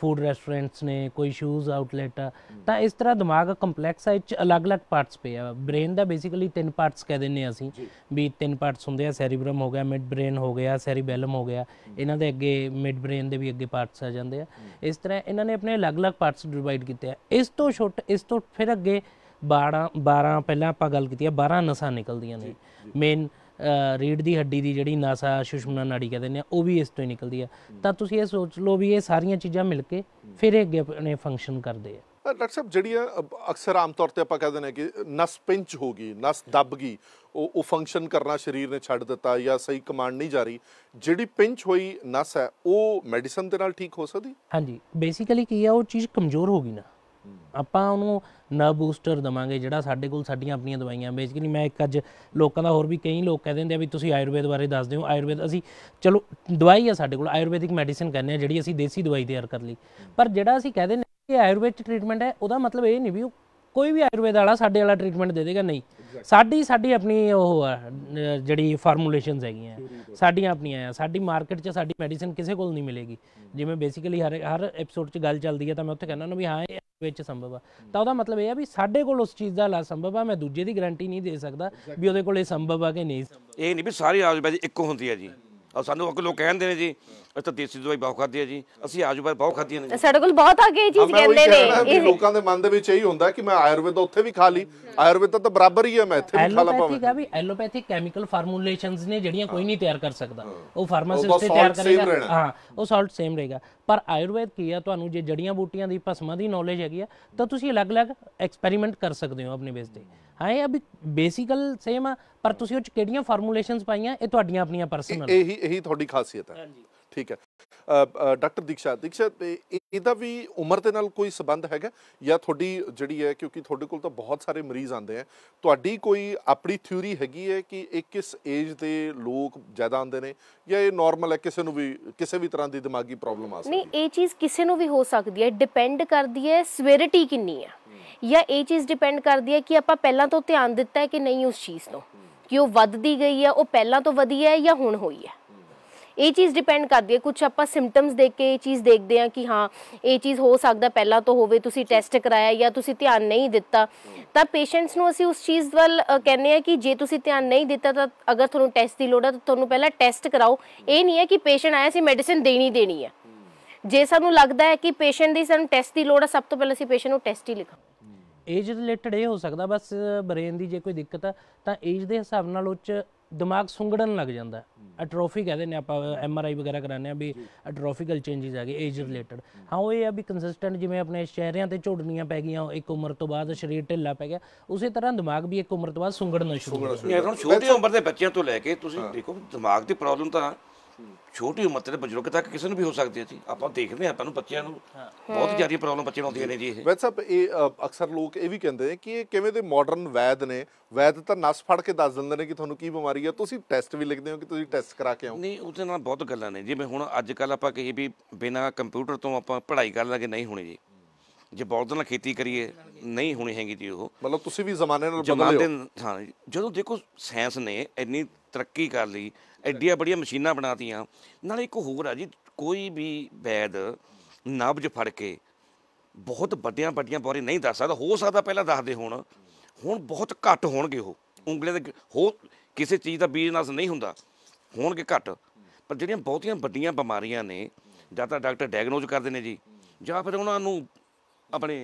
ਫੂਡ ਰੈਸਟੋਰੈਂਟਸ ਨੇ ਕੋਈ ਸ਼ੂਜ਼ ਆਊਟਲੈਟ ਆ ਤਾਂ ਇਸ ਤਰ੍ਹਾਂ ਦਿਮਾਗ ਕੰਪਲੈਕਸ ਹੈ ਚ ਅਲੱਗ-ਅਲੱਗ ਪਾਰਟਸ ਪਏ ਆ ਬ੍ਰੇਨ ਦਾ ਬੇਸਿਕਲੀ ਤਿੰਨ ਪਾਰਟਸ ਕਹਿ ਦਿੰਨੇ ਆ ਅਸੀਂ ਵੀ ਤਿੰਨ ਪਾਰਟਸ ਹੁੰਦੇ ਆ ਸੈਰੀਬ੍ਰਮ ਹੋ ਗਿਆ ਮਿਡ ਬ੍ਰੇਨ ਹੋ ਗਿਆ ਸੈਰੀਬੈਲਮ ਹੋ ਗਿਆ ਇਹਨਾਂ ਦੇ ਅੱਗੇ ਮਿਡ ਬ੍ਰੇਨ ਦੇ ਵੀ ਅੱਗੇ ਪਾਰਟਸ ਆ ਜਾਂਦੇ ਆ ਇਸ ਤਰ੍ਹਾਂ ਇਹਨਾਂ ਨੇ ਆਪਣੇ ਅਲੱਗ-ਅਲੱਗ ਪਾਰਟਸ ਡਿਵਾਈਡ ਕੀਤੇ ਆ ਇਸ ਤੋਂ ਛੋਟ ਇਸ ਤੋਂ ਫਿਰ ਅੱਗੇ 12 12 ਪਹਿਲਾਂ ਆਪਾਂ ਗੱਲ ਕੀਤੀ ਆ 12 ਨਸਾਂ ਨਿਕਲਦੀਆਂ ਨੇ ਮੇਨ ਰੀੜ ਦੀ ਹੱਡੀ ਦੀ ਜਿਹੜੀ ਨਾਸਾ ਸੁਸ਼ਮਨਾ ਨਾੜੀ ਕਹਿੰਦੇ ਨੇ ਉਹ ਵੀ ਇਸ ਤੋਂ ਹੀ ਨਿਕਲਦੀ ਆ ਤਾਂ ਤੁਸੀਂ ਇਹ ਸੋਚ ਲਓ ਵੀ ਇਹ ਸਾਰੀਆਂ ਚੀਜ਼ਾਂ ਮਿਲ ਕੇ ਫਿਰ ਇਹ ਅੱਗੇ ਆਪਣੇ ਫੰਕਸ਼ਨ ਕਰਦੇ ਆ ਡਾਕਟਰ ਸਾਹਿਬ ਜਿਹੜੀਆਂ ਅਕਸਰ ਆਮ ਤੌਰ ਤੇ ਆਪਾਂ ਕਹਿੰਦੇ ਨੇ ਕਿ ਨਸ ਪਿੰਚ ਹੋ ਗਈ ਨਸ ਦੱਬ ਗਈ ਉਹ ਉਹ ਫੰਕਸ਼ਨ ਕਰਨਾ ਸਰੀਰ ਨੇ ਛੱਡ ਦਿੱਤਾ ਜਾਂ ਸਹੀ ਕਮਾਂਡ ਨਹੀਂ ਜਾਰੀ ਜਿਹੜੀ ਪਿੰਚ ਹੋਈ ਨਸ ਹੈ ਉਹ ਮੈਡੀਸਨ ਦੇ ਨਾਲ ਠੀਕ ਹੋ ਸਕਦੀ ਹਾਂਜੀ ਬੇਸਿਕਲੀ ਕੀ ਆ ਉਹ ਚੀਜ਼ ਕਮਜ਼ੋਰ ਹੋ ਗਈ ਨਾ ਆਪਾਂ ਉਹਨੂੰ ਨਰਵ ਬੂਸਟਰ ਦਵਾਂਗੇ ਜਿਹੜਾ ਸਾਡੇ ਕੋਲ ਸਾਡੀਆਂ ਆਪਣੀਆਂ ਦਵਾਈਆਂ ਬੇਸਿਕਲੀ ਮੈਂ ਇੱਕ ਅੱਜ ਲੋਕਾਂ ਦਾ ਹੋਰ ਵੀ ਕਈ ਲੋਕ ਕਹਿੰਦੇ ਹੁੰਦੇ ਆ ਵੀ ਤੁਸੀਂ ਆਯੁਰਵੇਦ ਬਾਰੇ ਦੱਸ ਦਿਓ ਆਯੁਰਵੇਦ ਅਸੀਂ ਚਲੋ ਦਵਾਈ ਆ ਸਾਡੇ ਕੋਲ ਆਯੁਰਵੇਦਿਕ ਮੈਡੀਸਿਨ ਕਹਿੰਦੇ ਆ ਜਿਹੜੀ ਅਸੀਂ ਦੇਸੀ ਦਵਾਈ ਤਿਆਰ ਕਰ ਲਈ ਪਰ ਜਿਹੜਾ ਅਸੀਂ ਕਹਿੰਦੇ ਨੇ ਕਿ ਆਯੁਰਵੇਦ ਟ੍ਰੀਟਮੈਂਟ ਹੈ ਉਹਦਾ ਮਤਲਬ ਇਹ ਨਹੀਂ ਵੀ ਉਹ ਕੋਈ ਵੀ ਆਯੁਰਵੇਦ ਵਾਲਾ ਸਾਡੇ ਵਾਲਾ ਟ੍ਰੀਟਮੈਂਟ ਦੇ ਦੇਗਾ ਨਹੀਂ ਸਾਡੀ ਸਾਡੀ ਆਪਣੀ ਉਹ ਆ ਜਿਹੜੀ ਫਾਰਮੂਲੇਸ਼ਨਸ ਹੈਗੀਆਂ ਸਾਡੀਆਂ ਆਪਣੀਆਂ ਆ ਸਾਡੀ ਮਾਰਕੀਟ 'ਚ ਸਾਡੀ ਮੈਡੀਸਿਨ ਕਿਸੇ ਕੋਲ ਨਹੀਂ ਮਿਲੇਗੀ ਜਿਵੇਂ ਬੇਸਿਕਲੀ ਹਰ ਹਰ ਐਪੀਸੋਡ 'ਚ ਗੱਲ ਚੱਲਦੀ ਹੈ ਤਾਂ ਮੈਂ ਉੱਥੇ ਕਹਿੰਦਾ ਨਾ ਵੀ ਹਾਂ ਇਹ ਵਿੱਚ ਸੰਭਵ ਆ ਤਾਂ ਉਹਦਾ ਮਤਲਬ ਇਹ ਆ ਵੀ ਸਾਡੇ ਕੋਲ ਉਸ ਚੀਜ਼ ਦਾ ਲਾ ਸੰਭਵ ਆ ਮੈਂ ਦੂਜੇ ਦੀ ਗਾਰੰਟੀ ਨਹੀਂ ਦੇ ਸਕਦਾ ਵੀ ਉਹਦੇ ਕੋਲ ਇਹ ਸੰਭਵ ਆ ਕਿ ਨਹੀਂ ਇਹ ਨਹੀਂ ਵੀ ਸਾਰੀ ਆਯੁਰਵੇਦ ਇੱਕੋ ਹੁੰਦੀ ਹੈ ਜੀ ਸਾਨੂੰ ਅਕ ਲੋਕ ਕਹਿੰਦੇ ਨੇ ਜੀ ਅਸੀਂ ਤਾਂ ਦੇਸੀ ਦਵਾਈ ਬਹੁਤ ਖਾਦੀ ਹੈ ਜੀ ਅਸੀਂ ਆਜੂਬਾ ਬਹੁਤ ਖਾਦੀਆਂ ਨੇ ਸਾਡੇ ਕੋਲ ਬਹੁਤ ਆ ਗਏ ਚੀਜ਼ ਕਹਿੰਦੇ ਨੇ ਲੋਕਾਂ ਦੇ ਮਨ ਦੇ ਵਿੱਚ ਇਹੀ ਹੁੰਦਾ ਕਿ ਮੈਂ ਆਯੁਰਵੇਦ ਉੱਥੇ ਵੀ ਖਾ ਲਈ ਆਯੁਰਵੇਦ ਤਾਂ ਬਰਾਬਰ ਹੀ ਹੈ ਮੈਂ ਇੱਥੇ ਵੀ ਖਾ ਲਾ ਪਾਵਾਂ ਠੀਕ ਐਲੋਪੈਥਿਕ ਵੀ ਐਲੋਪੈਥਿਕ ਕੈਮੀਕਲ ਫਾਰਮੂਲੇਸ਼ਨਸ ਨੇ ਜਿਹੜੀਆਂ ਕੋਈ ਨਹੀਂ ਤਿਆਰ ਕਰ ਸਕਦਾ ਉਹ ਫਾਰਮਾਸਿਸਟ ਤੇ ਤਿਆਰ ਕਰੇਗਾ ਹਾਂ ਉਹ ਸਾਲਟ ਸੇਮ ਰਹੇਗਾ ਪਰ ਆਯੁਰਵੇਦ ਕੀ ਆ ਤੁਹਾਨੂੰ ਜੇ ਜੜੀਆਂ ਬੂਟੀਆਂ ਦੀ ਭਸਮਾਂ ਦੀ ਨੌਲੇਜ ਹੈਗੀ ਆ ਤਾਂ ਤੁਸੀਂ ਅਲੱਗ-ਅਲੱਗ ਐਕਸਪੈਰੀਮੈਂਟ ਕਰ ਸਕਦੇ ਹੋ ਆਪਣੇ ਬੇਸ ਤੇ ਹਾਂ ਇਹ ਅਭੀ ਬੇਸਿਕਲ ਸੇਮ ਆ ਪਰ ਤੁਸੀਂ ਉਹ ਚ ਕਿਹੜੀਆਂ ਫਾਰਮੂਲੇਸ਼ਨਸ ਪਾਈਆਂ ਇਹ ਤੁਹਾਡੀਆਂ ਆਪਣੀਆਂ ਪਰਸਨਲ ਇਹੀ ਇਹੀ ਤੁਹਾਡੀ ਖਾਸੀਅਤ ਹੈ ਹਾਂਜੀ ਠੀਕ ਹੈ ਡਾਕਟਰ ਦੀਕਸ਼ਾ ਦੀਕਸ਼ਾ ਇਹਦਾ ਵੀ ਉਮਰ ਦੇ ਨਾਲ ਕੋਈ ਸਬੰਧ ਹੈਗਾ ਜਾਂ ਤੁਹਾਡੀ ਜਿਹੜੀ ਹੈ ਕਿਉਂਕਿ ਤੁਹਾਡੇ ਕੋਲ ਤਾਂ ਬਹੁਤ ਸਾਰੇ ਮਰੀਜ਼ ਆਉਂਦੇ ਆ ਤੁਹਾਡੀ ਕੋਈ ਆਪਣੀ ਥਿਊਰੀ ਹੈਗੀ ਹੈ ਕਿ ਇਹ ਕਿਸ ਏਜ ਦੇ ਲੋਕ ਜ਼ਿਆਦਾ ਆਉਂਦੇ ਨੇ ਜਾਂ ਇਹ ਨਾਰਮਲ ਹੈ ਕਿਸੇ ਨੂੰ ਵੀ ਕਿਸੇ ਵੀ ਤਰ੍ਹਾਂ ਦੀ ਦਿਮਾਗੀ ਪ੍ਰੋਬਲਮ ਆ ਸਕਦੀ ਨਹੀਂ ਇਹ ਚੀਜ਼ ਕਿਸੇ ਨੂੰ ਵੀ ਹੋ ਸਕਦੀ ਹੈ ਡਿਪੈਂਡ ਕਰਦੀ ਹੈ ਸਵੇਰਿਟੀ ਕਿੰਨੀ ਹੈ ਜਾਂ ਇਹ ਚੀਜ਼ ਡਿਪੈਂਡ ਕਰਦੀ ਹੈ ਕਿ ਆਪਾਂ ਪਹਿਲਾਂ ਤੋਂ ਧਿਆਨ ਦਿੱਤਾ ਹੈ ਕਿ ਨਹੀਂ ਉਸ ਚੀਜ਼ ਤੋਂ ਕਿ ਉਹ ਵੱਧਦੀ ਗਈ ਹੈ ਉਹ ਪਹਿਲਾਂ ਤੋਂ ਵਧੀ ਹੈ ਜਾਂ ਹੁਣ ਹੋਈ ਹੈ ਇਹ ਚੀਜ਼ ਡਿਪੈਂਡ ਕਰਦੀ ਹੈ ਕੁਝ ਆਪਾਂ ਸਿੰਪਟਮਸ ਦੇਖ ਕੇ ਇਹ ਚੀਜ਼ ਦੇਖਦੇ ਆ ਕਿ ਹਾਂ ਇਹ ਚੀਜ਼ ਹੋ ਸਕਦਾ ਪਹਿਲਾਂ ਤੋਂ ਹੋਵੇ ਤੁਸੀਂ ਟੈਸਟ ਕਰਾਇਆ ਜਾਂ ਤੁਸੀਂ ਧਿਆਨ ਨਹੀਂ ਦਿੱਤਾ ਤਾਂ ਪੇਸ਼ੈਂਟਸ ਨੂੰ ਅਸੀਂ ਉਸ ਚੀਜ਼ ਵੱਲ ਕਹਿੰਦੇ ਆ ਕਿ ਜੇ ਤੁਸੀਂ ਧਿਆਨ ਨਹੀਂ ਦਿੱਤਾ ਤਾਂ ਅਗਰ ਤੁਹਾਨੂੰ ਟੈਸਟ ਦੀ ਲੋੜ ਹੈ ਤਾਂ ਤੁਹਾਨੂੰ ਪਹਿਲਾਂ ਟੈਸਟ ਕਰਾਓ ਇਹ ਨਹੀਂ ਹੈ ਕਿ ਪੇਸ਼ੈਂਟ ਆਇਆ ਸੀ ਮੈਡੀਸਿਨ ਦੇਣੀ ਦੇਣੀ ਹੈ ਜੇ ਸਾਨੂੰ ਲੱਗਦਾ ਹੈ ਕਿ ਪੇਸ਼ੈਂਟ ਦੀ ਸਾਨੂੰ ਟੈਸਟ ਦੀ ਲੋੜ ਹੈ ਸਭ ਤੋਂ ਪਹਿਲਾਂ ਅਸੀਂ ਪੇਸ਼ੈਂਟ ਨੂੰ ਟੈਸਟ ਹੀ ਲਿਖਾਂ ਏਜ ਰਿਲੇਟਡ ਇਹ ਹੋ ਸਕਦਾ ਬਸ ਬ੍ਰੇਨ ਦੀ ਜੇ ਕੋਈ ਦਿੱਕਤ ਹੈ ਤਾਂ ਏਜ ਦੇ ਹਿਸਾਬ ਨਾਲ ਉੱਚ ਚ ਦਿਮਾਗ ਸੁੰਗੜਨ ਲੱਗ ਜਾਂਦਾ ਐਟਰੋਫੀ ਕਹਿੰਦੇ ਨੇ ਆਪਾਂ ਐਮ ਆਰ ਆਈ ਵਗੈਰਾ ਕਰਾਉਂਦੇ ਆ ਵੀ ਐਟ੍ਰੋਫਿਕਲ ਚੇਂਜਸ ਆ ਗਏ ਏਜ ਰਿਲੇਟਡ ਹਾਂ ਉਹ ਇਹ ਆ ਵੀ ਕੰਸਿਸਟੈਂਟ ਜਿਵੇਂ ਆਪਣੇ ਚਿਹਰਿਆਂ ਤੇ ਝੋੜਨੀਆਂ ਪੈ ਗਈਆਂ ਇੱਕ ਉਮਰ ਤੋਂ ਬਾਅਦ ਸਰੀਰ ਢਿੱਲਾ ਪੈ ਗਿਆ ਉਸੇ ਤਰ੍ਹਾਂ ਦਿਮਾਗ ਵੀ ਇੱਕ ਉਮਰ ਤੋਂ ਬਾਅਦ ਸੁੰਗੜਨਾ ਸ਼ੁਰੂ ਹੋ ਜਾਂਦਾ ਗਿਆ ਛੋਟੀ ਉਮਰ ਦੇ ਬੱਚਿਆਂ ਤੋਂ ਲੈ ਕੇ ਤੁਸੀਂ ਦੇਖੋ ਦਿਮਾਗ ਦੀ ਪ੍ਰੋਬਲਮ ਤਾਂ ਛੋਟੀ ਉਮਰ ਤੇ ਬਜ਼ੁਰਗ ਤੱਕ ਕਿਸੇ ਨੂੰ ਵੀ ਹੋ ਸਕਦੀ ਹੈ ਜੀ ਆਪਾਂ ਦੇਖਦੇ ਹਾਂ ਆਪਾਂ ਨੂੰ ਬੱਚਿਆਂ ਨੂੰ ਬਹੁਤ ਜ਼ਿਆਦਾ ਪ੍ਰੋਬਲਮ ਬੱਚੇ ਨੂੰ ਆਉਂਦੀਆਂ ਨੇ ਜੀ ਇਹ ਵੈਦ ਸਾਹਿਬ ਇਹ ਅਕਸਰ ਲੋਕ ਇਹ ਵੀ ਕਹਿੰਦੇ ਨੇ ਕਿ ਇਹ ਕਿਵੇਂ ਦੇ ਮਾਡਰਨ ਵੈਦ ਨੇ ਵੈਦ ਤਾਂ ਨਸ ਫੜ ਕੇ ਦੱਸ ਦਿੰਦੇ ਨੇ ਕਿ ਤੁਹਾਨੂੰ ਕੀ ਬਿਮਾਰੀ ਹੈ ਤੁਸੀਂ ਟੈਸਟ ਵੀ ਲਿਖਦੇ ਹੋ ਕਿ ਤੁਸੀਂ ਟੈਸਟ ਕਰਾ ਕੇ ਆਓ ਨਹੀਂ ਉਹਦੇ ਨਾਲ ਬਹੁਤ ਗੱਲਾਂ ਨੇ ਜਿਵੇਂ ਹੁਣ ਅੱਜ ਕੱਲ ਆਪਾਂ ਕਹੀ ਵੀ ਬਿਨਾ ਕੰਪਿਊਟਰ ਤੋਂ ਆਪਾਂ ਪੜ੍ਹਾਈ ਕਰ ਲਾਂਗੇ ਨਹੀਂ ਹੋਣੀ ਜੀ ਜੇ ਬਹੁਤ ਨਾਲ ਖੇਤੀ ਕਰੀਏ ਨਹੀਂ ਹੋਣੀ ਹੈਗੀ ਜੀ ਉਹ ਮਤਲਬ ਤੁਸੀਂ ਵੀ ਜ਼ਮਾਨੇ ਨਾਲ ਬਦਲੇ ਹੋ ਹਾਂ ਜਦੋਂ ਦੇਖੋ ਸਾਇੰਸ ਨੇ ਇੰਨੀ ਤਰੱਕੀ ਕਰ ਲਈ ਐਡੀਆਂ ਬੜੀਆਂ ਮਸ਼ੀਨਾਂ ਬਣਾਤੀਆਂ ਨਾਲ ਇੱਕ ਹੋਰ ਆ ਜੀ ਕੋਈ ਵੀ ਬੈਦ ਨਬਜ ਫੜ ਕੇ ਬਹੁਤ ਵੱਡੀਆਂ ਵੱਡੀਆਂ ਬਾਰੇ ਨਹੀਂ ਦੱਸ ਸਕਦਾ ਹੋ ਸਕਦਾ ਪਹਿਲਾਂ ਦੱਸਦੇ ਦੇ ਹੁਣ ਬਹੁਤ ਘੱਟ ਹੋਣਗੇ ਉਹ ਉਂਗਲੇ ਦੇ ਹੋ ਕਿਸੇ ਚੀਜ਼ ਦਾ ਬੀਜ ਨਾਸ ਨਹੀਂ ਹੁੰਦਾ ਹੋਣਗੇ ਘੱਟ ਪਰ ਜਿਹੜੀਆਂ ਬਹੁਤੀਆਂ ਵੱਡੀਆਂ ਬਿਮਾਰੀਆਂ ਨੇ ਜਾਂ ਤਾਂ ਡਾਕਟਰ ਡਾਇਗਨੋਸ ਕਰਦੇ ਨੇ ਜੀ ਜਾਂ ਫਿਰ ਉਹਨਾਂ ਨੂੰ ਆਪਣੇ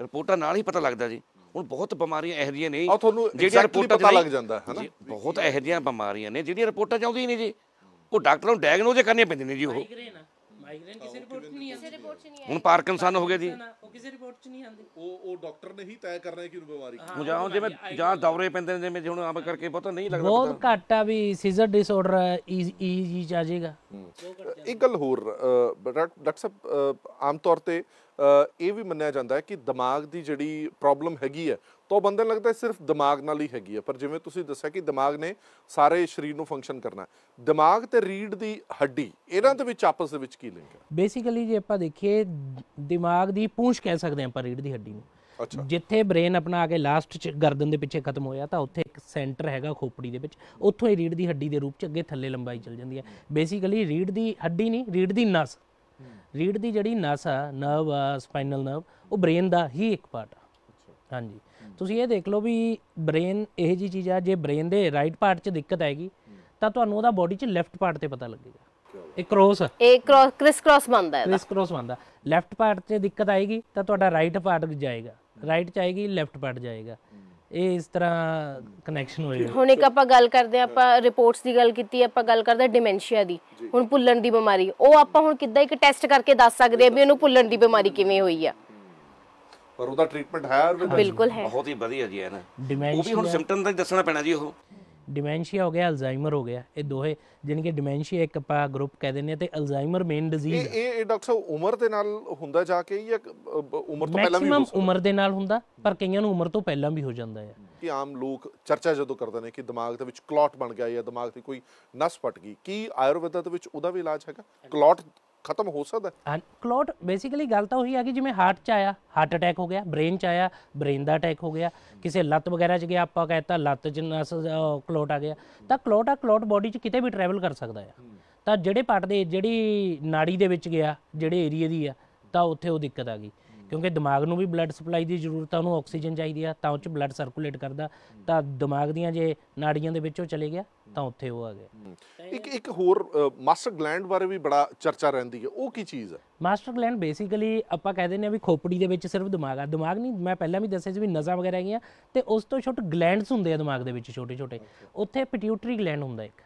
ਰਿਪੋਰਟਾਂ ਨਾਲ ਹੀ ਪਤਾ ਲੱਗਦਾ ਜੀ ਹੁਣ ਬਹੁਤ ਬਿਮਾਰੀਆਂ ਇਹ ਜਿਹੀਆਂ ਨੇ ਜਿਹੜੀਆਂ ਰਿਪੋਰਟਾਂ ਪਤਾ ਲੱਗ ਜਾਂਦਾ ਹੈ ਨਾ ਬਹੁਤ ਇਹ ਜਿਹੀਆਂ ਬਿਮਾਰੀਆਂ ਨੇ ਜਿਹੜੀਆਂ ਰਿਪੋਰਟਾਂ ਚ ਨਹੀਂ ਜੀ ਉਹ ਡਾਕਟਰਾਂ ਨੂੰ ਡਾਇਗਨੋਜ਼ ਕਰਨੇ ਪੈਂਦੇ ਨੇ ਜੀ ਉਹ ਮਾਈਗ੍ਰੇਨ ਕਿਸੇ ਰਿਪੋਰਟ ਨਹੀਂ ਆਉਂਦੀ ਕਿਸੇ ਰਿਪੋਰਟ ਚ ਨਹੀਂ ਹੁਣ ਪਾਰਕਿੰਸਨ ਹੋ ਗਿਆ ਜੀ ਉਹ ਕਿਸੇ ਰਿਪੋਰਟ ਚ ਨਹੀਂ ਆਉਂਦੀ ਉਹ ਉਹ ਡਾਕਟਰ ਨੇ ਹੀ ਤੈਅ ਕਰਨਾ ਹੈ ਕਿ ਉਹ ਬਿਮਾਰੀ ਹੁਣ ਜਾਂ ਜਿਵੇਂ ਜਾਂ ਦੌਰੇ ਪੈਂਦੇ ਨੇ ਜਿਵੇਂ ਹੁਣ ਆਮ ਕਰਕੇ ਪਤਾ ਨਹੀਂ ਲੱਗਦਾ ਬਹੁਤ ਘੱਟ ਆ ਵੀ ਸੀਜ਼ਰ ਡਿਸਆਰਡਰ ਈਜੀ ਚ ਆ ਜਾਏਗਾ e- e- e- ਇੱਕ ਗੱਲ ਹੋਰ ਡਾਕਟਰ ਸਾਹਿਬ ਆਮ ਤੌਰ ਤੇ ਇਹ ਵੀ ਮੰਨਿਆ ਜਾਂਦਾ ਹੈ ਕਿ ਦਿਮਾਗ ਦੀ ਜਿਹੜੀ ਪ੍ਰੋਬਲਮ ਹੈਗੀ ਹੈ ਤਾਂ ਨੂੰ ਲੱਗਦਾ ਸਿਰਫ ਦਿਮਾਗ ਨਾਲ ਹੀ ਹੈਗੀ ਹੈ ਪਰ ਜਿਵੇਂ ਤੁਸੀਂ ਦੱਸਿਆ ਕਿ ਦਿਮਾਗ ਨੇ ਸਾਰੇ ਸਰੀਰ ਨੂੰ ਫੰਕਸ਼ਨ ਕਰਨਾ ਦਿਮਾਗ ਤੇ ਰੀੜ ਦੀ ਹੱਡੀ ਇਹਨਾਂ ਦੇ ਵਿੱਚ ਆਪਸ ਦੇ ਵਿੱਚ ਕੀ ਲਿੰਕ ਹੈ ਬੇਸਿਕਲੀ ਜੇ ਆਪਾਂ ਦੇਖੀਏ ਦਿਮਾਗ ਦੀ ਪੂੰਛ ਕਹਿ ਸਕਦੇ ਆਪਾਂ ਰੀੜ ਦੀ ਹੱਡੀ ਨੂੰ ਅੱਛਾ ਜਿੱਥੇ ਬ੍ਰੇਨ ਆਪਣਾ ਆ ਕੇ ਲਾਸਟ ਚ ਗਰਦਨ ਦੇ ਪਿੱਛੇ ਖਤਮ ਹੋਇਆ ਤਾਂ ਉੱਥੇ ਇੱਕ ਸੈਂਟਰ ਹੈਗਾ ਖੋਪੜੀ ਦੇ ਵਿੱਚ ਉੱਥੋਂ ਹੀ ਰੀੜ ਦੀ ਹੱਡੀ ਦੇ ਰੂਪ ਚ ਅੱਗੇ ਥੱਲੇ ਲੰਬਾਈ ਚਲ ਜਾਂਦੀ ਹੈ ਬੇਸਿਕਲੀ ਰੀੜ ਦੀ ਹੱਡੀ ਨਹੀਂ ਰੀੜ ਦੀ ਨਸ ਰੀੜ ਦੀ ਜਿਹੜੀ ਨਸ ਆ ਨਰਵ ਆ ਸਪਾਈਨਲ ਨਰਵ ਉਹ ਬ੍ਰੇਨ ਦਾ ਹੀ ਇੱਕ ਪਾਰਟ ਆ ਹਾਂਜੀ ਤੁਸੀਂ ਇਹ ਦੇਖ ਲਓ ਵੀ ਬ੍ਰੇਨ ਇਹ ਜੀ ਚੀਜ਼ ਆ ਜੇ ਬ੍ਰੇਨ ਦੇ ਰਾਈਟ ਪਾਰਟ 'ਚ ਦਿੱਕਤ ਆਏਗੀ ਤਾਂ ਤੁਹਾਨੂੰ ਉਹਦਾ ਬਾਡੀ 'ਚ ਲੈਫਟ ਪਾਰਟ ਤੇ ਪਤਾ ਲੱਗੇਗਾ ਇਹ ਕ੍ਰੋਸ ਇਹ ਕ੍ਰੋਸ ਕ੍ਰਿਸ ਕ੍ਰੋਸ ਬੰਦਾ ਹੈ ਕ੍ਰਿਸ ਕ੍ਰੋਸ ਬੰਦਾ ਲੈਫਟ ਪਾਰਟ 'ਚ ਦਿੱਕਤ ਆਏਗੀ ਤਾਂ ਤੁਹਾਡਾ ਰਾਈਟ ਪਾਰਟ ਜਾਏਗਾ ਰਾਈਟ 'ਚ ਆਏਗੀ ਲੈਫਟ ਪਾਰਟ ਜਾਏਗਾ ਇਹ ਇਸ ਤਰ੍ਹਾਂ ਕਨੈਕਸ਼ਨ ਹੋਏ ਹੁਣ ਇੱਕ ਆਪਾਂ ਗੱਲ ਕਰਦੇ ਆ ਆਪਾਂ ਰਿਪੋਰਟਸ ਦੀ ਗੱਲ ਕੀਤੀ ਆਪਾਂ ਗੱਲ ਕਰਦੇ ਡਿਮੈਂਸ਼ੀਆ ਦੀ ਹੁਣ ਭੁੱਲਣ ਦੀ ਬਿਮਾਰੀ ਉਹ ਆਪਾਂ ਹੁਣ ਕਿੱਦਾਂ ਇੱਕ ਟੈਸਟ ਕਰਕੇ ਦੱਸ ਸਕਦੇ ਆ ਵੀ ਉਹਨੂੰ ਭੁੱਲਣ ਦੀ ਬਿਮਾਰੀ ਕਿਵੇਂ ਹੋਈ ਆ ਪਰ ਉਹਦਾ ਟ੍ਰੀਟਮੈਂਟ ਹੈ ਬਿਲਕੁਲ ਹੈ ਬਹੁਤ ਹੀ ਵਧੀਆ ਜੀ ਹੈ ਨਾ ਉਹ ਵੀ ਹੁਣ ਸਿੰਪਟਮ ਤਾਂ ਦੱਸਣਾ ਪੈਣਾ ਜੀ ਉਹ ਡਿਮੈਂਸ਼ੀਆ ਹੋ ਗਿਆ ਅਲਜ਼ਾਈਮਰ ਹੋ ਗਿਆ ਇਹ ਦੋਹੇ ਜਿਨਕੇ ਡਿਮੈਂਸ਼ੀਆ ਇੱਕ ਆਪਾਂ ਗਰੁੱਪ ਕਹਿ ਦਿੰਦੇ ਆ ਤੇ ਅਲਜ਼ਾਈਮਰ ਮੇਨ ਡਿਜ਼ੀਜ਼ ਇਹ ਇਹ ਡਾਕਟਰ ਸਾਹਿਬ ਉਮਰ ਦੇ ਨਾਲ ਹੁੰਦਾ ਜਾ ਕੇ ਜਾਂ ਉਮਰ ਤੋਂ ਪਹਿਲਾਂ ਵੀ ਮੈਕਸਿਮਮ ਉਮਰ ਦੇ ਨਾਲ ਹੁੰਦਾ ਪਰ ਕਈਆਂ ਨੂੰ ਉਮਰ ਤੋਂ ਪਹਿਲਾਂ ਵੀ ਹੋ ਜਾਂਦਾ ਹੈ ਕਿ ਆਮ ਲੋਕ ਚਰਚਾ ਜਦੋਂ ਕਰਦੇ ਨੇ ਕਿ ਦਿਮਾਗ ਦੇ ਵਿੱਚ ਕਲੌਟ ਬਣ ਗਿਆ ਜਾਂ ਦਿਮਾਗ ਦੀ ਕੋਈ ਨਸ ਫਟ ਗਈ ਕੀ ਆਯੁਰਵੇਦਾ ਦੇ ਵਿੱਚ ਉਹਦਾ ਵੀ ਇਲਾਜ ਹੈਗਾ ਕਲੌਟ ਖਤਮ ਹੋ ਸਕਦਾ ਕਲੌਟ ਬੇਸਿਕਲੀ ਗੱਲ ਤਾਂ ਉਹੀ ਆ ਕਿ ਜਿਵੇਂ ਹਾਰਟ 'ਚ ਆਇਆ ਹਾਰਟ ਅਟੈਕ ਹੋ ਗਿਆ ਬ੍ਰੇਨ 'ਚ ਆਇਆ ਬ੍ਰੇਨ ਦਾ ਅਟੈਕ ਹੋ ਗਿਆ ਕਿਸੇ ਲੱਤ ਵਗੈਰਾ 'ਚ ਗਿਆ ਆਪਾਂ ਕਹਿੰਦਾ ਲੱਤ 'ਚ ਨਸ ਕਲੌਟ ਆ ਗਿਆ ਤਾਂ ਕਲੌਟ ਆ ਕਲੌਟ ਬਾਡੀ 'ਚ ਕਿਤੇ ਵੀ ਟਰੈਵਲ ਕਰ ਸਕਦਾ ਆ ਤਾਂ ਜਿਹੜੇ ਪਾਰਟ ਦੇ ਜਿਹੜੀ ਨਾੜੀ ਦੇ ਵਿੱਚ ਗਿਆ ਜਿਹੜੇ ਏਰੀਆ ਦੀ ਆ ਤਾਂ ਉੱਥੇ ਉਹ ਦਿੱਕਤ ਆ ਗਈ ਕਿਉਂਕਿ ਦਿਮਾਗ ਨੂੰ ਵੀ ਬਲੱਡ ਸਪਲਾਈ ਦੀ ਜ਼ਰੂਰਤ ਆ ਉਹਨੂੰ ਆਕਸੀਜਨ ਚਾਹੀਦੀ ਆ ਤਾਂ ਉਹ ਚ ਬਲੱਡ ਸਰਕੂਲੇਟ ਕਰਦਾ ਤਾਂ ਦਿਮਾਗ ਦੀਆਂ ਜੇ ਨਾੜੀਆਂ ਦੇ ਵਿੱਚੋਂ ਚਲੇ ਗਿਆ ਤਾਂ ਉੱਥੇ ਉਹ ਆ ਗਿਆ ਇੱਕ ਇੱਕ ਹੋਰ ਮਾਸਟਰ ਗਲੈਂਡ ਬਾਰੇ ਵੀ ਬੜਾ ਚਰਚਾ ਰਹਿੰਦੀ ਹੈ ਉਹ ਕੀ ਚੀਜ਼ ਹੈ ਮਾਸਟਰ ਗਲੈਂਡ ਬੇਸਿਕਲੀ ਆਪਾਂ ਕਹਿੰਦੇ ਨੇ ਵੀ ਖੋਪੜੀ ਦੇ ਵਿੱਚ ਸਿਰਫ ਦਿਮਾਗ ਆ ਦਿਮਾਗ ਨਹੀਂ ਮੈਂ ਪਹਿਲਾਂ ਵੀ ਦੱਸਿਆ ਸੀ ਵੀ ਨਜ਼ਾ ਵਗੈਰਾ ਹੈਗੀਆਂ ਤੇ ਉਸ ਤੋਂ ਛੋਟ ਗਲੈਂਡਸ ਹੁੰਦੇ ਆ ਦਿਮਾਗ ਦੇ ਵਿੱਚ ਛੋਟੇ ਛੋਟੇ ਉੱਥੇ ਪਿਟਿਊਟਰੀ ਗਲੈਂਡ ਹੁੰਦਾ ਇੱਕ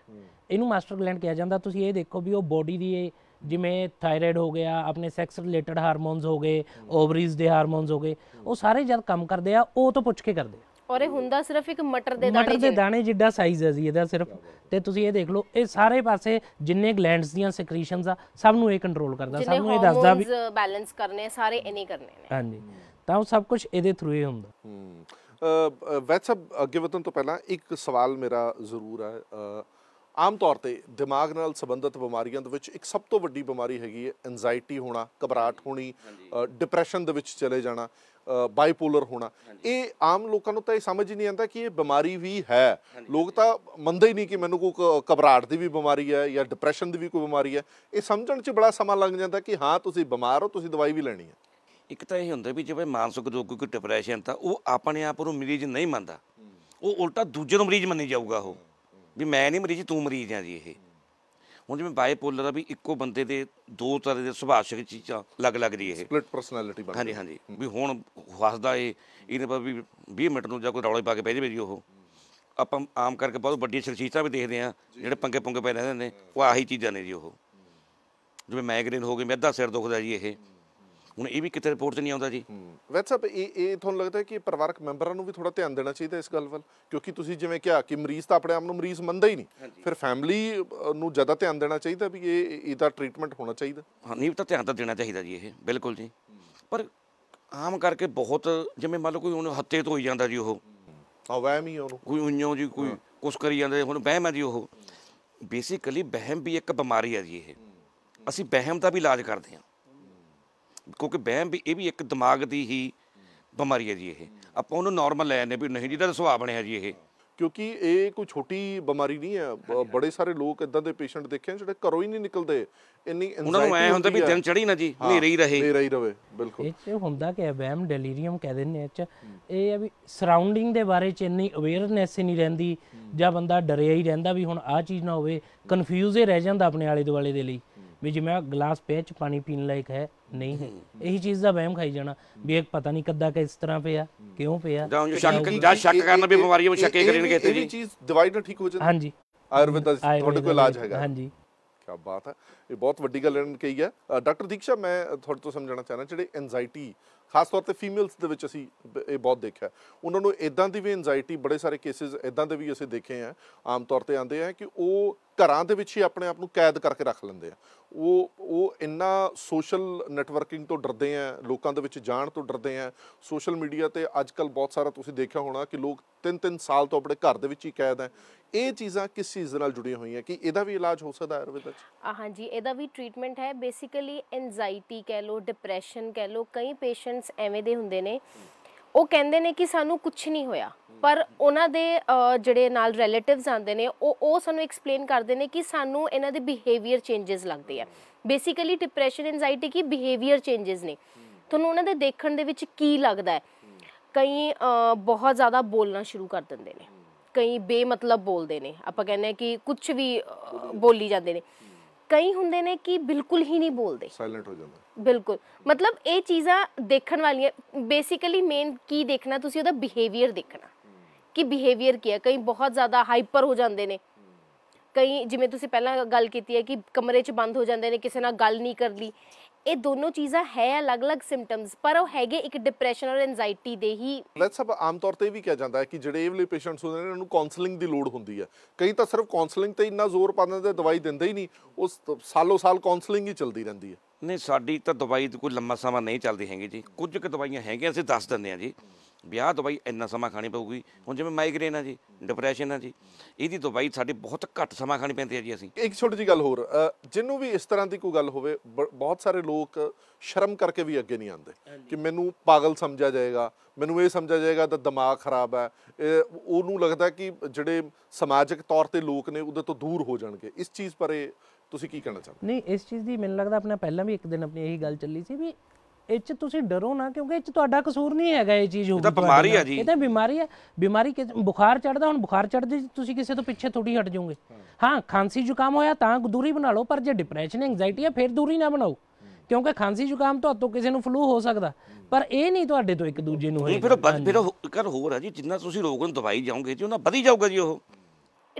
ਇਹਨੂੰ ਮਾਸਟਰ ਗਲੈਂਡ ਕਿਹਾ ਜਾਂਦਾ ਤੁਸੀਂ ਇਹ ਦੇਖੋ ਵੀ ਉਹ ਬੋਡੀ ਦੀ ਇਹ ਜਿਵੇਂ ਥਾਇਰਾਇਡ ਹੋ ਗਿਆ ਆਪਣੇ ਸੈਕਸ ਰਿਲੇਟਡ ਹਾਰਮੋਨਸ ਹੋ ਗਏ ਓਵਰੀਜ਼ ਦੇ ਹਾਰਮੋਨਸ ਹੋ ਗਏ ਉਹ ਸਾਰੇ ਜਦ ਕੰਮ ਕਰਦੇ ਆ ਉਹ ਤੋਂ ਪੁੱਛ ਕੇ ਕਰਦੇ ਔਰ ਇਹ ਹੁੰਦਾ ਸਿਰਫ ਇੱਕ ਮਟਰ ਦੇ ਦਾਣੇ ਮਟਰ ਦੇ ਦਾਣੇ ਜਿੱਡਾ ਸਾਈਜ਼ ਹੈ ਜੀ ਇਹਦਾ ਸਿਰਫ ਤੇ ਤੁਸੀਂ ਇਹ ਦੇਖ ਲਓ ਇਹ ਸਾਰੇ ਪਾਸੇ ਜਿੰਨੇ ਗਲੈਂਡਸ ਦੀਆਂ ਸੈਕ੍ਰੀਸ਼ਨਸ ਆ ਸਭ ਨੂੰ ਇਹ ਕੰਟਰੋਲ ਕਰਦਾ ਸਭ ਨੂੰ ਇਹ ਦੱਸਦਾ ਵੀ ਬੈਲੈਂਸ ਕਰਨੇ ਸਾਰੇ ਨਹੀਂ ਕਰਨੇ ਨੇ ਹਾਂਜੀ ਤਾਂ ਉਹ ਸਭ ਕੁਝ ਇਹਦੇ ਥਰੂ ਹੀ ਹੁੰਦਾ ਹੂੰ ਵੈਟਸਐਪ ਅੱਗੇ ਵਧਣ ਤੋਂ ਪਹਿਲਾਂ ਇੱਕ ਸਵਾਲ ਮੇਰਾ ਜ਼ਰੂਰ ਹੈ ਆਮ ਤੌਰ ਤੇ ਦਿਮਾਗ ਨਾਲ ਸੰਬੰਧਿਤ ਬਿਮਾਰੀਆਂ ਦੇ ਵਿੱਚ ਇੱਕ ਸਭ ਤੋਂ ਵੱਡੀ ਬਿਮਾਰੀ ਹੈਗੀ ਹੈ ਐਂਜ਼ਾਇਟੀ ਹੋਣਾ ਘਬਰਾਹਟ ਹੋਣੀ ਡਿਪਰੈਸ਼ਨ ਦੇ ਵਿੱਚ ਚਲੇ ਜਾਣਾ ਬਾਈਪੋਲਰ ਹੋਣਾ ਇਹ ਆਮ ਲੋਕਾਂ ਨੂੰ ਤਾਂ ਇਹ ਸਮਝ ਹੀ ਨਹੀਂ ਆਉਂਦਾ ਕਿ ਇਹ ਬਿਮਾਰੀ ਵੀ ਹੈ ਲੋਕ ਤਾਂ ਮੰਨਦੇ ਹੀ ਨਹੀਂ ਕਿ ਮੈਨੂੰ ਕੋਈ ਘਬਰਾਹਟ ਦੀ ਵੀ ਬਿਮਾਰੀ ਹੈ ਜਾਂ ਡਿਪਰੈਸ਼ਨ ਦੀ ਵੀ ਕੋਈ ਬਿਮਾਰੀ ਹੈ ਇਹ ਸਮਝਣ 'ਚ ਬੜਾ ਸਮਾਂ ਲੱਗ ਜਾਂਦਾ ਕਿ ਹਾਂ ਤੁਸੀਂ ਬਿਮਾਰ ਹੋ ਤੁਸੀਂ ਦਵਾਈ ਵੀ ਲੈਣੀ ਹੈ ਇੱਕ ਤਾਂ ਇਹ ਹੁੰਦਾ ਵੀ ਜਿਵੇਂ ਮਾਨਸਿਕ ਰੋਗ ਕੋਈ ਡਿਪਰੈਸ਼ਨ ਤਾਂ ਉਹ ਆਪਣੇ ਆਪ ਨੂੰ ਮਰੀਜ਼ ਨਹੀਂ ਮੰਨਦਾ ਉਹ ਉਲਟਾ ਦੂਜੇ ਨੂੰ ਮਰੀਜ਼ ਮੰਨੀ ਜਾਊਗਾ ਉਹ ਵੀ ਮੈਂ ਨਹੀਂ ਮਰੀਜ਼ ਤੂੰ ਮਰੀਜ਼ ਆ ਜੀ ਇਹ ਹੁਣ ਜਿਵੇਂ ਬਾਈਪੋਲਰ ਆ ਵੀ ਇੱਕੋ ਬੰਦੇ ਦੇ ਦੋ ਤਰ੍ਹਾਂ ਦੇ ਸੁਭਾਸ਼ਿਕ ਚੀਜ਼ਾਂ ਲੱਗ ਲੱਗ ਰਹੀ ਇਹ ਸਪਲਿਟ ਪਰਸਨੈਲਿਟੀ ਬਣ ਹਾਂਜੀ ਹਾਂਜੀ ਵੀ ਹੁਣ ਹੱਸਦਾ ਏ ਇਹਨੇ ਪਰ ਵੀ 20 ਮਿੰਟ ਨੂੰ ਜਾਂ ਕੋਈ ਰੌਲੇ ਪਾ ਕੇ ਬਹਿ ਜਾਵੇ ਜੀ ਉਹ ਆਪਾਂ ਆਮ ਕਰਕੇ ਬਹੁਤ ਵੱਡੀਆਂ ਸ਼ਖਸੀਅਤਾਂ ਵੀ ਦੇਖਦੇ ਆ ਜਿਹੜੇ ਪੰਗੇ ਪੰਗੇ ਪੈ ਰਹਿੰਦੇ ਨੇ ਉਹ ਆਹੀ ਚੀਜ਼ਾਂ ਨੇ ਜੀ ਉਹ ਜਿਵੇਂ ਮਾਈਗਰੇਨ ਹੋ ਗਈ ਮੇਰਾ ਅੱਧਾ ਸਿਰ ਦੁਖਦਾ ਜੀ ਇਹ ਹੁਣ ਇਹ ਵੀ ਕਿਤੇ ਰਿਪੋਰਟ 'ਚ ਨਹੀਂ ਆਉਂਦਾ ਜੀ ਵੈਟਸਐਪ ਇਹ ਇਹ ਤੁਹਾਨੂੰ ਲੱਗਦਾ ਕਿ ਪਰਿਵਾਰਕ ਮੈਂਬਰਾਂ ਨੂੰ ਵੀ ਥੋੜਾ ਧਿਆਨ ਦੇਣਾ ਚਾਹੀਦਾ ਇਸ ਗੱਲ ਵੱਲ ਕਿਉਂਕਿ ਤੁਸੀਂ ਜਿਵੇਂ ਕਿਹਾ ਕਿ ਮਰੀਜ਼ ਤਾਂ ਆਪਣੇ ਆਪ ਨੂੰ ਮਰੀਜ਼ ਮੰਨਦਾ ਹੀ ਨਹੀਂ ਫਿਰ ਫੈਮਿਲੀ ਨੂੰ ਜ਼ਿਆਦਾ ਧਿਆਨ ਦੇਣਾ ਚਾਹੀਦਾ ਵੀ ਇਹ ਇਹਦਾ ਟ੍ਰੀਟਮੈਂਟ ਹੋਣਾ ਚਾਹੀਦਾ ਹਾਂ ਨਹੀਂ ਤਾਂ ਧਿਆਨ ਤਾਂ ਦੇਣਾ ਚਾਹੀਦਾ ਜੀ ਇਹ ਬਿਲਕੁਲ ਜੀ ਪਰ ਆਮ ਕਰਕੇ ਬਹੁਤ ਜਿਵੇਂ ਮੰਨ ਲਓ ਕੋਈ ਉਹਨੂੰ ਹੱਤੇ ਤੋਂ ਹੋਈ ਜਾਂਦਾ ਜੀ ਉਹ ਆ ਵਹਿਮ ਹੀ ਉਹਨੂੰ ਕੋਈ ਉਹਨੂੰ ਜੀ ਕੋਈ ਕੁਛ ਕਰੀ ਜਾਂਦੇ ਹੁਣ ਵਹਿਮ ਹੈ ਜੀ ਉਹ ਬੇਸਿਕਲੀ ਵਹਿਮ ਵੀ ਇੱਕ ਬਿਮਾਰੀ ਹੈ ਜੀ ਇਹ ਅਸੀਂ ਵਹਿਮ ਦਾ ਵੀ ਇਲਾਜ ਕਰਦੇ ਹਾਂ ਕਿਉਂਕਿ ਵਹਿਮ ਵੀ ਇਹ ਵੀ ਇੱਕ ਦਿਮਾਗ ਦੀ ਹੀ ਬਿਮਾਰੀ ਹੈ ਜੀ ਇਹ ਆਪਾਂ ਉਹਨੂੰ ਨਾਰਮਲ ਲੈ ਆਨੇ ਵੀ ਨਹੀਂ ਜਿਹਦਾ ਸੁਭਾਅ ਬਣਿਆ ਜੀ ਇਹ ਕਿਉਂਕਿ ਇਹ ਕੋਈ ਛੋਟੀ ਬਿਮਾਰੀ ਨਹੀਂ ਹੈ ਬੜੇ ਸਾਰੇ ਲੋਕ ਇਦਾਂ ਦੇ ਪੇਸ਼ੈਂਟ ਦੇਖੇ ਨੇ ਜਿਹੜੇ ਘਰੋਂ ਹੀ ਨਹੀਂ ਨਿਕਲਦੇ ਇੰਨੀ ਉਹਨਾਂ ਨੂੰ ਐ ਹੁੰਦਾ ਵੀ ਦਿਨ ਚੜੀ ਨਾ ਜੀ ਹਨੇਰੇ ਹੀ ਰਹੇ ਹਨੇਰੇ ਹੀ ਰਵੇ ਬਿਲਕੁਲ ਇਹ ਤੇ ਹੁੰਦਾ ਕਿ ਵਹਿਮ ਡੈਲੀਰੀਅਮ ਕਹਿ ਦਿੰਦੇ ਆ ਚ ਇਹ ਆ ਵੀ ਸਰਾਊਂਡਿੰਗ ਦੇ ਬਾਰੇ ਚ ਇੰਨੀ ਅਵੇਅਰਨੈਸ ਹੀ ਨਹੀਂ ਰਹਿੰਦੀ ਜਾਂ ਬੰਦਾ ਡਰਿਆ ਹੀ ਰਹਿੰਦਾ ਵੀ ਹੁਣ ਆਹ ਚੀਜ਼ ਨਾ ਹੋਵੇ ਕਨਫਿਊਜ਼ ਹੀ ਰਹਿ ਜਾਂਦਾ ਆਪਣੇ ਆਲੇ ਦੁਆਲੇ ਦੇ ਲਈ ਵੀ ਜਿਵੇਂ ਗਲਾਸ ਪੇਚ ਪਾਣੀ ਪੀਣ ਲਾਇਕ ਹੈ ਨਹੀਂ ਇਹੀ ਚੀਜ਼ ਦਾ ਵਹਿਮ ਖਾਈ ਜਾਣਾ ਵੀ ਇੱਕ ਪਤਾ ਨਹੀਂ ਕੱਦਾ ਕਿ ਇਸ ਤਰ੍ਹਾਂ ਪਿਆ ਕਿਉਂ ਪਿਆ ਜਾਂ ਉਹ ਸ਼ੱਕ ਜਾਂ ਸ਼ੱਕ ਕਰਨ ਵੀ ਬਿਮਾਰੀਆਂ ਵਿੱਚ ਸ਼ੱਕੇ ਕਰਨਗੇ ਇੱਥੇ ਜੀ ਇਹ ਚੀਜ਼ ਦਵਾਈ ਨਾਲ ਠੀਕ ਹੋ ਜਾਂਦੀ ਹਾਂਜੀ ਆਯੁਰਵੇਦ ਦਾ ਤੁਹਾਡੇ ਕੋਲ ਇਲਾਜ ਹੈਗਾ ਹਾਂਜੀ ਕੀ ਬਾਤ ਹੈ ਇਹ ਬਹੁਤ ਵੱਡੀ ਗੱਲ ਇਹਨਾਂ ਨੇ ਕਹੀ ਹੈ ਡਾਕਟਰ ਦੀਕਸ਼ਾ ਮੈਂ ਤੁਹਾਡੇ ਤੋਂ ਸਮਝਣਾ ਚਾਹਣਾ ਜਿਹੜੇ ਐਂਜ਼ਾਈਟੀ ਖਾਸ ਤੌਰ ਤੇ ਫੀਮੇਲਸ ਦੇ ਵਿੱਚ ਅਸੀਂ ਇਹ ਬਹੁਤ ਦੇਖਿਆ ਉਹਨਾਂ ਨੂੰ ਇਦਾਂ ਦੀ ਵੀ ਐਂਜ਼ਾਇਟੀ ਬੜੇ ਸਾਰੇ ਕੇਸਿਸ ਇਦਾਂ ਦੇ ਵੀ ਅਸੀਂ ਦੇਖੇ ਆ ਆਮ ਤੌਰ ਤੇ ਆਉਂਦੇ ਆ ਕਿ ਉਹ ਘਰਾਂ ਦੇ ਵਿੱਚ ਹੀ ਆਪਣੇ ਆਪ ਨੂੰ ਕੈਦ ਕਰਕੇ ਰੱਖ ਲੈਂਦੇ ਆ ਉਹ ਉਹ ਇੰਨਾ ਸੋਸ਼ਲ ਨੈਟਵਰਕਿੰਗ ਤੋਂ ਡਰਦੇ ਆ ਲੋਕਾਂ ਦੇ ਵਿੱਚ ਜਾਣ ਤੋਂ ਡਰਦੇ ਆ ਸੋਸ਼ਲ ਮੀਡੀਆ ਤੇ ਅੱਜ ਕੱਲ ਬਹੁਤ ਸਾਰਾ ਤੁਸੀਂ ਦੇਖਿਆ ਹੋਣਾ ਕਿ ਲੋਕ 3-3 ਸਾਲ ਤੋਂ ਆਪਣੇ ਘਰ ਦੇ ਵਿੱਚ ਹੀ ਕੈਦ ਆ ਇਹ ਚੀਜ਼ਾਂ ਕਿਸ ਚੀਜ਼ ਨਾਲ ਜੁੜੀਆਂ ਹੋਈਆਂ ਕਿ ਇਹਦਾ ਵੀ ਇਲਾਜ ਹੋ ਸਕਦਾ ਆਯੁਰਵੇਦ ਵਿੱਚ ਹਾਂਜੀ ਇਹਦਾ ਵੀ ਟ੍ਰੀਟਮੈਂਟ ਹੈ ਬੇਸਿਕਲੀ ਐਂਜ਼ਾਈਟੀ ਕਹਿ ਲੋ ਡਿਪਰੈਸ਼ਨ ਕਹਿ ਲੋ ਕਈ ਪੇਸ਼ੈਂਟਸ ਐਵੇਂ ਦੇ ਹੁੰਦੇ ਨੇ ਉਹ ਕਹਿੰਦੇ ਨੇ ਕਿ ਸਾਨੂੰ ਕੁਝ ਨਹੀਂ ਹੋਇਆ ਪਰ ਉਹਨਾਂ ਦੇ ਜਿਹੜੇ ਨਾਲ ਰਿਲੇਟਿਵਸ ਆਉਂਦੇ ਨੇ ਉਹ ਉਹ ਸਾਨੂੰ ਐਕਸਪਲੇਨ ਕਰਦੇ ਨੇ ਕਿ ਸਾਨੂੰ ਇਹਨਾਂ ਦੇ ਬਿਹੇਵੀਅਰ ਚੇਂजेस ਲੱਗਦੇ ਆ ਬੇਸਿਕਲੀ ਡਿਪਰੈਸ਼ਨ ਐਂਜ਼ਾਈਟੀ ਕੀ ਬਿਹੇਵੀਅਰ ਚੇਂजेस ਨੇ ਤੁਹਾਨੂੰ ਉਹਨਾਂ ਦੇ ਦੇਖਣ ਦੇ ਵਿੱਚ ਕੀ ਲੱਗਦਾ ਹੈ ਕਈ ਬਹੁਤ ਜ਼ਿਆਦਾ ਬੋਲਣਾ ਸ਼ੁਰੂ ਕਰ ਦਿੰਦੇ ਨੇ ਕਈ ਬੇਮਤਲਬ ਬੋਲਦੇ ਨੇ ਆਪਾਂ ਕਹਿੰਦੇ ਆ ਕਿ ਕੁਝ ਵੀ ਬੋਲੀ ਜਾਂਦੇ ਨੇ ਕਈ ਹੁੰਦੇ ਨੇ ਕਿ ਬਿਲਕੁਲ ਹੀ ਨਹੀਂ ਬੋਲਦੇ ਸਾਇਲੈਂਟ ਹੋ ਜਾਂਦਾ ਬਿਲਕੁਲ ਮਤਲਬ ਇਹ ਚੀਜ਼ਾਂ ਦੇਖਣ ਵਾਲੀਆਂ ਬੇਸਿਕਲੀ ਮੇਨ ਕੀ ਦੇਖਣਾ ਤੁਸੀਂ ਉਹਦਾ ਬਿਹੇਵੀਅਰ ਦੇਖਣਾ ਕਿ ਬਿਹੇਵੀਅਰ ਕੀ ਹੈ ਕਈ ਬਹੁਤ ਜ਼ਿਆਦਾ ਹਾਈਪਰ ਹੋ ਜਾਂਦੇ ਨੇ ਕਈ ਜਿਵੇਂ ਤੁਸੀਂ ਪਹਿਲਾਂ ਗੱਲ ਕੀਤੀ ਹੈ ਕਿ ਕਮਰੇ 'ਚ ਬੰਦ ਹੋ ਜਾਂਦੇ ਨੇ ਕਿਸੇ ਨਾਲ ਗੱਲ ਨਹੀਂ ਕਰ ਲਈ ਇਹ ਦੋਨੋਂ ਚੀਜ਼ਾਂ ਹੈ ਅਲੱਗ-ਅਲੱਗ ਸਿੰਪਟਮਸ ਪਰ ਉਹ ਹੈਗੇ ਇੱਕ ਡਿਪਰੈਸ਼ਨ ਔਰ ਐਂਜ਼ਾਇਟੀ ਦੇ ਹੀ ਲੈਟਸ ਸਭ ਆਮ ਤੌਰ ਤੇ ਵੀ ਕਿਹਾ ਜਾਂਦਾ ਹੈ ਕਿ ਜਿਹੜੇ ਇਹ ਵਾਲੇ ਪੇਸ਼ੈਂਟਸ ਹੁੰਦੇ ਨੇ ਇਹਨਾਂ ਨੂੰ ਕਾਉਂਸਲਿੰਗ ਦੀ ਲੋੜ ਹੁੰਦੀ ਹੈ ਕਈ ਤਾਂ ਸਿਰਫ ਕਾਉਂਸਲਿੰਗ ਤੇ ਇੰਨਾ ਜ਼ੋਰ ਪਾ ਦਿੰਦੇ ਦਵਾਈ ਦਿੰਦੇ ਹੀ ਨਹੀਂ ਉਸ ਸਾਲੋ ਸਾਲ ਕਾਉਂਸਲਿੰਗ ਹੀ ਚੱਲਦੀ ਰਹਿੰਦੀ ਹੈ ਨਹੀਂ ਸਾਡੀ ਤਾਂ ਦਵਾਈ ਕੋਈ ਲੰਮਾ ਸਮਾਂ ਨਹੀਂ ਚੱਲਦੀ ਹੈਗੀ ਜੀ ਕੁਝ ਕੁ ਦਵਾਈਆਂ ਹੈਗੀਆਂ ਅਸੀਂ ਦੱਸ ਦਿੰਦੇ ਆ ਜੀ ਵਿਆਹ ਦਵਾਈ ਇੰਨਾ ਸਮਾਂ ਖਾਣੀ ਪਊਗੀ ਹੁਣ ਜਿਵੇਂ ਮਾਈਗ੍ਰੇਨ ਆ ਜੀ ਡਿਪਰੈਸ਼ਨ ਆ ਜੀ ਇਹਦੀ ਦਵਾਈ ਸਾਡੇ ਬਹੁਤ ਘੱਟ ਸਮਾਂ ਖਾਣੀ ਪੈਂਦੀ ਹੈ ਜੀ ਅਸੀਂ ਇੱਕ ਛੋਟੀ ਜੀ ਗੱਲ ਹੋਰ ਜਿੰਨੂੰ ਵੀ ਇਸ ਤਰ੍ਹਾਂ ਦੀ ਕੋਈ ਗੱਲ ਹੋਵੇ ਬਹੁਤ ਸਾਰੇ ਲੋਕ ਸ਼ਰਮ ਕਰਕੇ ਵੀ ਅੱਗੇ ਨਹੀਂ ਆਉਂਦੇ ਕਿ ਮੈਨੂੰ ਪਾਗਲ ਸਮਝਿਆ ਜਾਏਗਾ ਮੈਨੂੰ ਇਹ ਸਮਝਿਆ ਜਾਏਗਾ ਤਾਂ ਦਿਮਾਗ ਖਰਾਬ ਹੈ ਉਹਨੂੰ ਲੱਗਦਾ ਕਿ ਜਿਹੜੇ ਸਮਾਜਿਕ ਤੌਰ ਤੇ ਲੋਕ ਨੇ ਉਹਦੇ ਤੋਂ ਦੂਰ ਹੋ ਜਾਣਗੇ ਇਸ ਚੀਜ਼ ਪਰੇ ਤੁਸੀਂ ਕੀ ਕਹਿਣਾ ਚਾਹੁੰਦੇ ਨਹੀਂ ਇਸ ਚੀਜ਼ ਦੀ ਮੈਨੂੰ ਲੱਗਦਾ ਆਪਣਾ ਪਹਿਲਾਂ ਵੀ ਇੱਕ ਦਿਨ ਆਪਣੀ ਇਹੀ ਗੱਲ ਚੱਲੀ ਸੀ ਵੀ ਇਹ ਚ ਤੁਸੀਂ ਡਰੋ ਨਾ ਕਿਉਂਕਿ ਇਹ ਚ ਤੁਹਾਡਾ ਕਸੂਰ ਨਹੀਂ ਹੈਗਾ ਇਹ ਚੀਜ਼ ਹੋ ਗਈ ਇਹ ਤਾਂ ਬਿਮਾਰੀ ਆ ਜੀ ਇਹ ਤਾਂ ਬਿਮਾਰੀ ਆ ਬਿਮਾਰੀ ਕਿ ਬੁਖਾਰ ਚੜਦਾ ਹੁਣ ਬੁਖਾਰ ਚੜਦੇ ਤੁਸੀਂ ਕਿਸੇ ਤੋਂ ਪਿੱਛੇ ਥੋੜੀ ਹਟ ਜਾਓਗੇ ਹਾਂ ਖਾਂਸੀ ਜ਼ੁਕਾਮ ਹੋਇਆ ਤਾਂ ਦੂਰੀ ਬਣਾ ਲਓ ਪਰ ਜੇ ਡਿਪਰੈਸ਼ਨ ਐਂਗਜ਼ਾਇਟੀ ਆ ਫਿਰ ਦੂਰੀ ਨਾ ਬਣਾਓ ਕਿਉਂਕਿ ਖਾਂਸੀ ਜ਼ੁਕਾਮ ਤੋਂ ਕਿਸੇ ਨੂੰ ਫਲੂ ਹੋ ਸਕਦਾ ਪਰ ਇਹ ਨਹੀਂ ਤੁਹਾਡੇ ਤੋਂ ਇੱਕ ਦੂਜੇ ਨੂੰ ਹੋਏਗਾ ਫਿਰ ਫਿਰ ਕਰ ਹੋਰ ਆ ਜੀ ਜਿੰਨਾ ਤੁਸੀਂ ਰੋਗ ਨੂੰ ਦਵਾਈ ਜਾਓਗੇ ਜੀ ਉਹਨਾਂ ਵਧੀ ਜਾਊਗਾ ਜੀ ਉਹ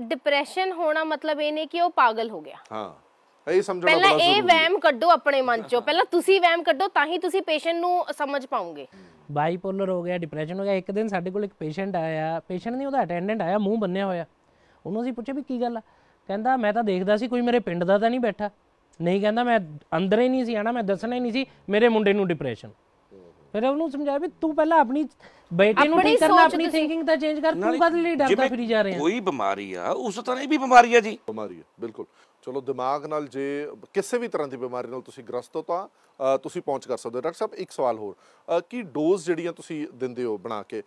ਡਿਪਰੈਸ਼ਨ ਹੋਣਾ ਮਤਲਬ ਇਹ ਨਹੀਂ ਕਿ ਉਹ ਪਾਗਲ ਹੋ ਗਿਆ ਹਾਂ ਇਹ ਸਮਝਣਾ ਪਹਿਲਾਂ ਇਹ ਵਹਿਮ ਕੱਢੋ ਆਪਣੇ ਮਨ ਚੋਂ ਪਹਿਲਾਂ ਤੁਸੀਂ ਵਹਿਮ ਕੱਢੋ ਤਾਂ ਹੀ ਤੁਸੀਂ ਪੇਸ਼ੈਂਟ ਨੂੰ ਸਮਝ ਪਾਉਂਗੇ ਬਾਈਪੋਲਰ ਹੋ ਗਿਆ ਡਿਪਰੈਸ਼ਨ ਹੋ ਗਿਆ ਇੱਕ ਦਿਨ ਸਾਡੇ ਕੋਲ ਇੱਕ ਪੇਸ਼ੈਂਟ ਆਇਆ ਪੇਸ਼ੈਂਟ ਨਹੀਂ ਉਹਦਾ ਅਟੈਂਡੈਂਟ ਆਇਆ ਮੂੰਹ ਬੰਨਿਆ ਹੋਇਆ ਉਹਨੂੰ ਅਸੀਂ ਪੁੱਛਿਆ ਵੀ ਕੀ ਗੱਲ ਆ ਕਹਿੰਦਾ ਮੈਂ ਤਾਂ ਦੇਖਦਾ ਸੀ ਕੋਈ ਮੇਰੇ ਪਿੰਡ ਦਾ ਤਾਂ ਨਹੀਂ ਬੈਠਾ ਨਹੀਂ ਕਹਿੰਦਾ ਮੈਂ ਅੰਦਰ ਹੀ ਨਹੀਂ ਸੀ ਆਣਾ ਮੈਂ ਦੱਸਣਾ ਹੀ ਨਹੀਂ ਸੀ ਮੇਰੇ ਮੁੰਡੇ ਨੂੰ ਡਿਪਰੈਸ਼ਨ ਫਿਰ ਉਹਨੂੰ ਸਮਝਾਇਆ ਵੀ ਤੂੰ ਪਹਿਲਾਂ ਆਪਣੀ ਬੇਟੇ ਨੂੰ ਠੀਕ ਕਰਨਾ ਆਪਣੀ ਥਿੰਕਿੰਗ ਤਾਂ ਚੇਂਜ ਕਰ ਤੂੰ ਕਦ ਲਈ ਡਰਦਾ ਫਿਰੀ ਜਾ ਰਿਹਾ ਕੋਈ ਬਿਮਾਰੀ ਆ ਉਸ ਤਰ੍ਹਾਂ ਇਹ ਵੀ ਬਿਮਾਰੀ ਆ ਜੀ ਬਿਮਾਰੀ ਆ ਬਿਲਕੁਲ ਚਲੋ ਦਿਮਾਗ ਨਾਲ ਜੇ ਕਿਸੇ ਵੀ ਤਰ੍ਹਾਂ ਦੀ ਬਿਮਾਰੀ ਨਾਲ ਤੁਸੀਂ ਗ੍ਰਸਤ ਹੋ ਤਾਂ ਤੁਸੀਂ ਪਹੁੰਚ ਕਰ ਸਕਦੇ ਹੋ ਡਾਕਟਰ ਸਾਹਿਬ ਇੱਕ ਸਵਾਲ ਹੋਰ ਕੀ ਡੋਜ਼ ਜਿਹੜੀਆਂ ਤੁਸੀਂ ਦਿੰਦੇ ਹੋ ਬਣਾ ਕੇ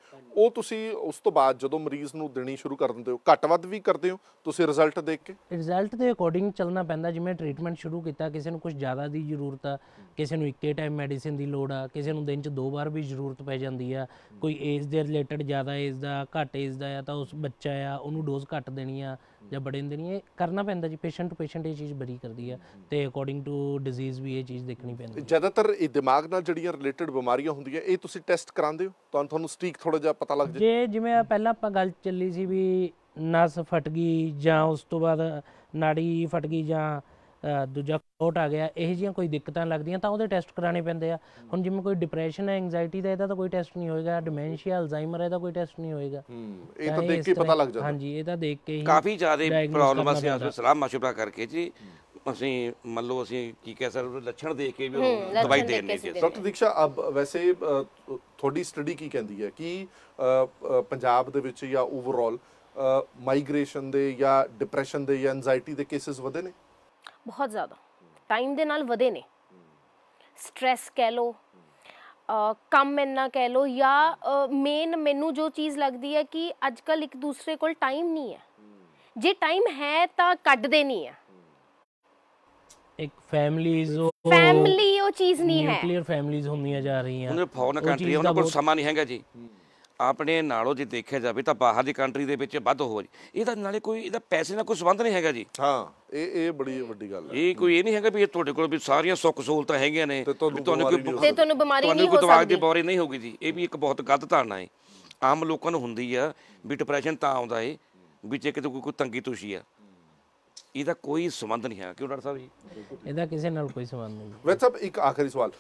ਉਹ ਤੁਸੀਂ ਉਸ ਤੋਂ ਬਾਅਦ ਜਦੋਂ ਮਰੀਜ਼ ਨੂੰ ਦੇਣੀ ਸ਼ੁਰੂ ਕਰ ਦਿੰਦੇ ਹੋ ਘੱਟ ਵੱਧ ਵੀ ਕਰਦੇ ਹੋ ਤੁਸੀਂ ਰਿਜ਼ਲਟ ਦੇਖ ਕੇ ਰਿਜ਼ਲਟ ਦੇ ਅਕੋਰਡਿੰਗ ਚੱਲਣਾ ਪੈਂਦਾ ਜਿਵੇਂ ਟ੍ਰੀਟਮੈਂਟ ਸ਼ੁਰੂ ਕੀਤਾ ਕਿਸੇ ਨੂੰ ਕੁਝ ਜ਼ਿਆਦਾ ਦੀ ਜ਼ਰੂਰਤ ਆ ਕਿਸੇ ਨੂੰ ਇੱਕੇ ਟਾਈਮ ਮੈਡੀਸਿਨ ਦੀ ਲੋੜ ਆ ਕਿਸੇ ਨੂੰ ਦਿਨ 'ਚ ਦੋ ਵਾਰ ਵੀ ਜ਼ਰੂਰਤ ਪੈ ਜਾਂਦੀ ਆ ਕੋਈ ਏਜ ਦੇ ਰਿਲੇਟਡ ਜ਼ਿਆਦਾ ਏਜ ਦਾ ਘੱਟ ਏਜ ਦਾ ਆ ਤਾਂ ਉਸ ਬੱਚਾ ਆ ਉਹਨੂੰ ਡੋਜ਼ ਘੱਟ ਦੇਣੀ ਆ ਜਾਂ ਬੜੇ ਹੁੰਦੇ ਨਹੀਂ ਇਹ ਕਰਨਾ ਪੈਂਦਾ ਜੀ ਪੇਸ਼ੈਂਟ ਟੂ ਪੇਸ਼ੈਂਟ ਇਹ ਚੀਜ਼ ਬਰੀ ਕਰਦੀ ਆ ਤੇ ਅਕੋਰਡਿੰਗ ਟੂ ਡਿਜ਼ੀਜ਼ ਵੀ ਇਹ ਚੀਜ਼ ਦੇਖਣੀ ਪੈਂਦੀ ਹੈ ਜ਼ਿਆਦਾਤਰ ਇਹ ਦਿਮਾਗ ਨਾਲ ਜਿਹੜੀਆਂ ਰਿਲੇਟਡ ਬਿਮਾਰੀਆਂ ਹੁੰਦੀਆਂ ਇਹ ਤੁਸੀਂ ਟੈਸਟ ਕਰਾਉਂਦੇ ਹੋ ਤੁਹਾਨੂੰ ਤੁਹਾਨੂੰ ਸਟੀਕ ਥੋੜਾ ਜਿਹਾ ਪਤਾ ਲੱਗ ਜੇ ਜੇ ਜਿਵੇਂ ਪਹਿਲਾਂ ਆਪਾਂ ਗੱਲ ਚੱਲੀ ਸੀ ਵੀ ਨਸ ਫਟ ਗਈ ਜਾਂ ਉਸ ਤੋਂ ਬਾਅਦ ਨਾੜੀ ਫਟ ਗਈ ਜਾਂ ਦੂਜਾ ਕੋਟ ਆ ਗਿਆ ਇਹ ਜੀਆਂ ਕੋਈ ਦਿੱਕਤਾਂ ਲੱਗਦੀਆਂ ਤਾਂ ਉਹਦੇ ਟੈਸਟ ਕਰਾਣੇ ਪੈਂਦੇ ਆ ਹੁਣ ਜਿਵੇਂ ਕੋਈ ਡਿਪਰੈਸ਼ਨ ਹੈ ਐਂਗਜ਼ਾਇਟੀ ਦਾ ਇਹਦਾ ਤਾਂ ਕੋਈ ਟੈਸਟ ਨਹੀਂ ਹੋਏਗਾ ਡਿਮੈਂਸ਼ੀਆ ਅਲਜ਼ਾਈਮਰ ਇਹਦਾ ਕੋਈ ਟੈਸਟ ਨਹੀਂ ਹੋਏਗਾ ਇਹ ਤਾਂ ਦੇਖ ਕੇ ਪਤਾ ਲੱਗ ਜਾਂਦਾ ਹਾਂਜੀ ਇਹ ਤਾਂ ਦੇਖ ਕੇ ਹੀ ਕਾਫੀ ਜ਼ਿਆਦਾ ਪ੍ਰੋਬਲਮ ਅਸੀਂ ਉਸ ਸਲਾਮ ਮਸ਼ਵਰਾ ਕਰਕੇ ਜੀ ਅਸੀਂ ਮੰਨ ਲਓ ਅਸੀਂ ਕੀ ਕਹਿ ਸਰ ਲੱਛਣ ਦੇਖ ਕੇ ਵੀ ਦਵਾਈ ਦੇਣੀ ਜੀ ਡਾਕਟਰ ਦੀਕਸ਼ਾ ਅਬ ਵੈਸੇ ਤੁਹਾਡੀ ਸਟੱਡੀ ਕੀ ਕਹਿੰਦੀ ਹੈ ਕਿ ਪੰਜਾਬ ਦੇ ਵਿੱਚ ਜਾਂ ਓਵਰਆਲ ਮਾਈਗ੍ਰੇਸ਼ਨ ਦੇ ਜਾਂ ਡਿਪਰੈਸ਼ਨ ਦੇ ਜਾਂ ਐਂਜ਼ਾਇਟੀ ਦੇ ਕੇਸਸ ਵਧੇ ਨੇ ਬਹੁਤ ਜ਼ਿਆਦਾ ਟਾਈਮ ਦੇ ਨਾਲ ਵਧੇ ਨੇ ਸਟ्रेस ਕਹਿ ਲੋ ਕੰਮ ਇੰਨਾ ਕਹਿ ਲੋ ਜਾਂ ਮੇਨ ਮੈਨੂੰ ਜੋ ਚੀਜ਼ ਲੱਗਦੀ ਹੈ ਕਿ ਅੱਜ ਕੱਲ ਇੱਕ ਦੂਸਰੇ ਕੋਲ ਟਾਈਮ ਨਹੀਂ ਹੈ ਜੇ ਟਾਈਮ ਹੈ ਤਾਂ ਕੱਢਦੇ ਨਹੀਂ ਹੈ ਇੱਕ ਫੈਮਿਲੀ ਜੋ ਫੈਮਿਲੀ ਉਹ ਚੀਜ਼ ਨਹੀਂ ਹੈ ਕਲੀਅਰ ਫੈਮਿਲੀਜ਼ ਹੁੰਦੀਆਂ ਜਾ ਰਹੀਆਂ ਉਹਨਾਂ ਫੋਰਨ ਕੰਟਰੀ ਉਹਨਾਂ ਕੋਲ ਸਮਾਂ ਨਹੀਂ ਹੈਗਾ ਜੀ ਆਪਣੇ ਨਾਲੋਂ ਜੇ ਦੇਖਿਆ ਜਾਵੇ ਤਾਂ ਬਾਹਰ ਦੀ ਕੰਟਰੀ ਦੇ ਵਿੱਚ ਵੱਧ ਹੋ ਜੀ ਇਹਦਾ ਨਾਲੇ ਕੋਈ ਇਹਦਾ ਪੈਸੇ ਨਾਲ ਕੋਈ ਸੰਬੰਧ ਨਹੀਂ ਹੈਗਾ ਜੀ ਹਾਂ ਇਹ ਇਹ ਬੜੀ ਵੱਡੀ ਗੱਲ ਹੈ ਇਹ ਕੋਈ ਇਹ ਨਹੀਂ ਹੈਗਾ ਵੀ ਇਹ ਤੁਹਾਡੇ ਕੋਲ ਵੀ ਸਾਰੀਆਂ ਸੁੱਖ ਸਹੂਲਤਾਂ ਹੈਗੀਆਂ ਨੇ ਤੁਹਾਨੂੰ ਕੋਈ ਤੇ ਤੁਹਾਨੂੰ ਬਿਮਾਰੀ ਨਹੀਂ ਹੋ ਸਕਦੀ ਤੁਹਾਨੂੰ ਦਵਾਈ ਦੀ ਬੋਰੀ ਨਹੀਂ ਹੋਗੀ ਜੀ ਇਹ ਵੀ ਇੱਕ ਬਹੁਤ ਗਲਤ ਧਾਰਨਾ ਹੈ ਆਮ ਲੋਕਾਂ ਨੂੰ ਹੁੰਦੀ ਆ ਵੀ ਡਿਪਰੈਸ਼ਨ ਤਾਂ ਆਉਂਦਾ ਏ ਵੀ ਜੇ ਕਿਤੇ ਕੋਈ ਤੰਗੀ ਤੁਸੀਂ ਆ ਇਹਦਾ ਕੋਈ ਸੰਬੰਧ ਨਹੀਂ ਹੈ ਕਿਉਂ ਡਾਕਟਰ ਸਾਹਿਬ ਜੀ ਇਹਦਾ ਕਿਸੇ ਨਾਲ ਕੋਈ ਸੰਬੰਧ ਨਹੀਂ ਵੈਦ ਸਭ ਇੱਕ ਆਖਰੀ ਸਵਾਲ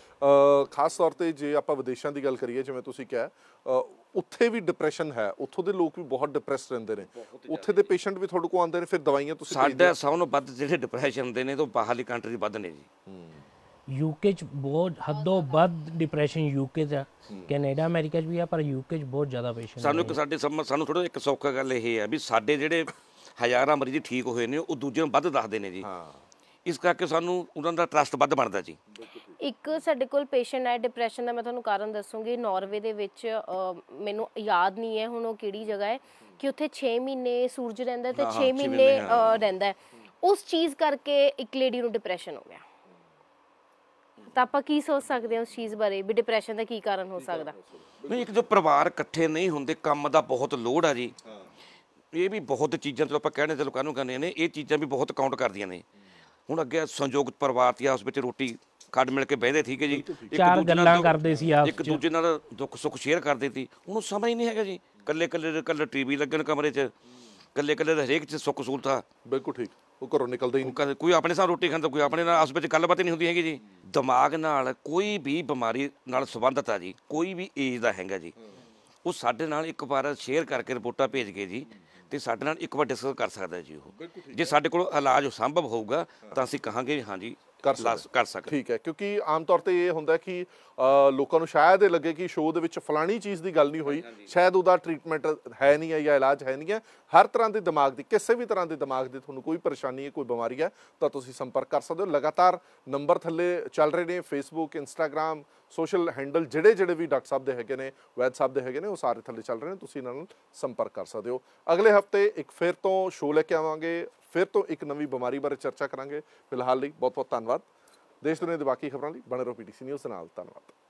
ਖਾਸ ਤੌਰ ਤੇ ਜੇ ਆਪਾਂ ਵਿਦੇਸ਼ਾਂ ਦੀ ਗੱਲ ਕਰੀਏ ਜਿਵੇਂ ਤੁਸੀਂ ਕਿਹਾ ਉੱਥੇ ਵੀ ਡਿਪਰੈਸ਼ਨ ਹੈ ਉੱਥੋਂ ਦੇ ਲੋਕ ਵੀ ਬਹੁਤ ਡਿਪਰੈਸ ਰਹਿੰਦੇ ਨੇ ਉੱਥੇ ਦੇ ਪੇਸ਼ੈਂਟ ਵੀ ਤੁਹਾਡੇ ਕੋਲ ਆਉਂਦੇ ਨੇ ਫਿਰ ਦਵਾਈਆਂ ਤੁਸੀਂ ਸਾਡੇ ਸਭ ਨੂੰ ਵੱਧ ਜਿਹੜੇ ਡਿਪਰੈਸ਼ਨ ਹੁੰਦੇ ਨੇ ਤੋਂ ਬਾਹਰਲੀ ਕੰਟਰੀ ਵੱਧ ਨੇ ਜੀ ਯੂਕੇ ਚ ਬਹੁਤ ਹੱਦੋਂ ਵੱਧ ਡਿਪਰੈਸ਼ਨ ਯੂਕੇ ਦਾ ਕੈਨੇਡਾ ਅਮਰੀਕਾ ਚ ਵੀ ਆ ਪਰ ਯੂਕੇ ਚ ਬਹੁਤ ਜ਼ਿਆਦਾ ਪੇਸ਼ੈਂਟ ਸਾਨੂੰ ਇੱਕ ਸਾਡੇ ਸਾਨੂੰ ਥੋੜਾ ਇੱਕ ਸੌਖਾ ਗੱਲ ਇਹ ਹੈ ਵੀ ਸਾਡੇ ਜਿਹੜੇ ਹਜ਼ਾਰਾਂ ਮਰੀਜ਼ ਠੀਕ ਹੋਏ ਨੇ ਉਹ ਦੂਜੇ ਨੂੰ ਵੱਧ ਦੱਸਦੇ ਨੇ ਜੀ ਇਸ ਕਰਕੇ ਸਾਨੂੰ ਉਹਨਾਂ ਦਾ ਟਰਸਟ ਵੱਧ ਬਣਦਾ ਜੀ ਇੱਕ ਸਾਡੇ ਕੋਲ ਪੇਸ਼ੈਂਟ ਹੈ ਡਿਪਰੈਸ਼ਨ ਦਾ ਮੈਂ ਤੁਹਾਨੂੰ ਕਾਰਨ ਦੱਸੂਗੀ ਨਾਰਵੇ ਦੇ ਵਿੱਚ ਮੈਨੂੰ ਯਾਦ ਨਹੀਂ ਹੈ ਹੁਣ ਉਹ ਕਿਹੜੀ ਜਗ੍ਹਾ ਹੈ ਕਿ ਉੱਥੇ 6 ਮਹੀਨੇ ਸੂਰਜ ਰਹਿੰਦਾ ਤੇ 6 ਮਹੀਨੇ ਰਹਿੰਦਾ ਉਸ ਚੀਜ਼ ਕਰਕੇ ਇੱਕ ਲੇਡੀ ਨੂੰ ਡਿਪਰੈਸ਼ਨ ਹੋ ਗਿਆ ਤਾਂ ਆਪਾਂ ਕੀ ਸੋਚ ਸਕਦੇ ਹਾਂ ਉਸ ਚੀਜ਼ ਬਾਰੇ ਵੀ ਡਿਪਰੈਸ਼ਨ ਦਾ ਕੀ ਕਾਰਨ ਹੋ ਸਕਦਾ ਨਹੀਂ ਇੱਕ ਜੋ ਪਰਿਵਾਰ ਇਕੱਠੇ ਨਹੀਂ ਹੁੰਦੇ ਕੰਮ ਦਾ ਬਹੁਤ ਲੋਡ ਆ ਜੀ ਇਹ ਵੀ ਬਹੁਤ ਚੀਜ਼ਾਂ ਚਲੋ ਆਪਾਂ ਕਹਿਣੇ ਚਲੋ ਕਾਹਨੂੰ ਕਹਿੰਦੇ ਨੇ ਇਹ ਚੀਜ਼ਾਂ ਵੀ ਬਹੁਤ ਕਾਊਂਟ ਕਰਦੀਆਂ ਨੇ ਹੁਣ ਅੱਗੇ ਸੰਯੋਗਤ ਪਰਿਵਾਰ ਤੇ ਉਸ ਵਿੱਚ ਰੋਟੀ ਖੱਡ ਮਿਲ ਕੇ ਬਹਿੰਦੇ ਠੀਕ ਹੈ ਜੀ ਚਾਰ ਗੱਲਾਂ ਕਰਦੇ ਸੀ ਆਪ ਇੱਕ ਦੂਜੇ ਨਾਲ ਦੁੱਖ ਸੁੱਖ ਸ਼ੇਅਰ ਕਰਦੇ ਸੀ ਉਹਨੂੰ ਸਮਝ ਨਹੀਂ ਹੈਗਾ ਜੀ ਕੱਲੇ ਕੱਲੇ ਕੱਲੇ ਟੀਵੀ ਲੱਗਣ ਕਮਰੇ 'ਚ ਕੱਲੇ ਕੱਲੇ ਦਾ ਹਰੇਕ 'ਚ ਸੁੱਖ ਸਹੂਲਤਾਂ ਬਿਲਕੁਲ ਠੀਕ ਉਹ ਘਰੋਂ ਨਿਕਲਦੇ ਹੀ ਨਹੀਂ ਕੋਈ ਆਪਣੇ ਸਾਹ ਰੋਟੀ ਖਾਂਦਾ ਕੋਈ ਆਪਣੇ ਨਾਲ ਉਸ ਵਿੱਚ ਗੱਲਬਾਤ ਨਹੀਂ ਹੁੰਦੀ ਹੈਗੀ ਜੀ ਦਿਮਾਗ ਨਾਲ ਕੋਈ ਵੀ ਬਿਮਾਰੀ ਨਾਲ ਸੰਬੰਧਤ ਆ ਜੀ ਕੋਈ ਵੀ ਏਜ ਦਾ ਹੈਗਾ ਜੀ ਉਹ ਸਾਡੇ ਨਾਲ ਇੱਕ ਵਾਰ ਸ਼ੇਅਰ ਕਰਕੇ ਰਿਪੋਰਟਾਂ ਭੇਜ ਕੇ ਜੀ ਤੇ ਸਾਡੇ ਨਾਲ ਇੱਕ ਵਾਰ ਡਿਸਕਸ ਕਰ ਸਕਦਾ ਜੀ ਉਹ ਜੇ ਸਾਡੇ ਕੋਲ ਇਲਾਜ ਸੰਭਵ ਹੋਊਗਾ ਤਾਂ ਅਸੀਂ ਕਹਾਂਗੇ ਹਾਂਜੀ ਕਰ ਸਕਦੇ ਕਰ ਸਕਦੇ ਠੀਕ ਹੈ ਕਿਉਂਕਿ ਆਮ ਤੌਰ ਤੇ ਇਹ ਹੁੰਦਾ ਕਿ ਲੋਕਾਂ ਨੂੰ ਸ਼ਾਇਦ ਇਹ ਲੱਗੇ ਕਿ ਸ਼ੋਅ ਦੇ ਵਿੱਚ ਫਲਾਣੀ ਚੀਜ਼ ਦੀ ਗੱਲ ਨਹੀਂ ਹੋਈ ਸ਼ਾਇਦ ਉਹਦਾ ਟ੍ਰੀਟਮੈਂਟ ਹੈ ਨਹੀਂ ਹੈ ਜਾਂ ਇਲਾਜ ਹੈ ਨਹੀਂ ਹੈ ਹਰ ਤਰ੍ਹਾਂ ਦੇ ਦਿਮਾਗ ਦੀ ਕਿਸੇ ਵੀ ਤਰ੍ਹਾਂ ਦੇ ਦਿਮਾਗ ਦੀ ਤੁਹਾਨੂੰ ਕੋਈ ਪਰੇਸ਼ਾਨੀ ਹੈ ਕੋਈ ਬਿਮਾਰੀ ਹੈ ਤਾਂ ਤੁਸੀਂ ਸੰਪਰਕ ਕਰ ਸਕਦੇ ਹੋ ਲਗਾਤਾਰ ਨੰਬਰ ਥੱਲੇ ਚੱਲ ਰਹੇ ਨੇ ਫੇਸਬੁੱਕ ਇੰਸਟਾਗ੍ਰam ਸੋਸ਼ਲ ਹੈਂਡਲ ਜਿਹੜੇ ਜਿਹੜੇ ਵੀ ਡਾਕਟਰ ਸਾਹਿਬ ਦੇ ਹੈਗੇ ਨੇ ਵੈਦ ਸਾਹਿਬ ਦੇ ਹੈਗੇ ਨੇ ਉਹ ਸਾਰੇ ਥੱਲੇ ਚੱਲ ਰਹੇ ਨੇ ਤੁਸੀਂ ਇਹਨਾਂ ਨਾਲ ਸੰਪਰਕ ਕਰ ਸਕਦੇ ਹੋ ਅਗਲੇ ਹਫਤੇ ਇੱਕ ਫੇਰ ਤੋਂ ਸ਼ੋਅ ਲੈ ਕੇ ਆਵਾਂਗੇ ਫਿਰ ਤੋਂ ਇੱਕ ਨਵੀਂ ਬਿਮਾਰੀ ਬਾਰੇ ਚਰਚਾ ਕਰਾਂਗੇ ਫਿਲਹਾਲ ਲਈ ਬਹੁਤ ਬਹੁਤ ਧੰਨਵਾਦ ਦੇਸ਼ ਦੁਨੀਆ ਦੇ ਬਾਕੀ ਖਬਰਾਂ ਲਈ ਬਣੇ ਰਹੋ ਪੀਟੀਸੀ ਨਿਊਜ਼ ਨਾਲ ਧੰਨਵਾਦ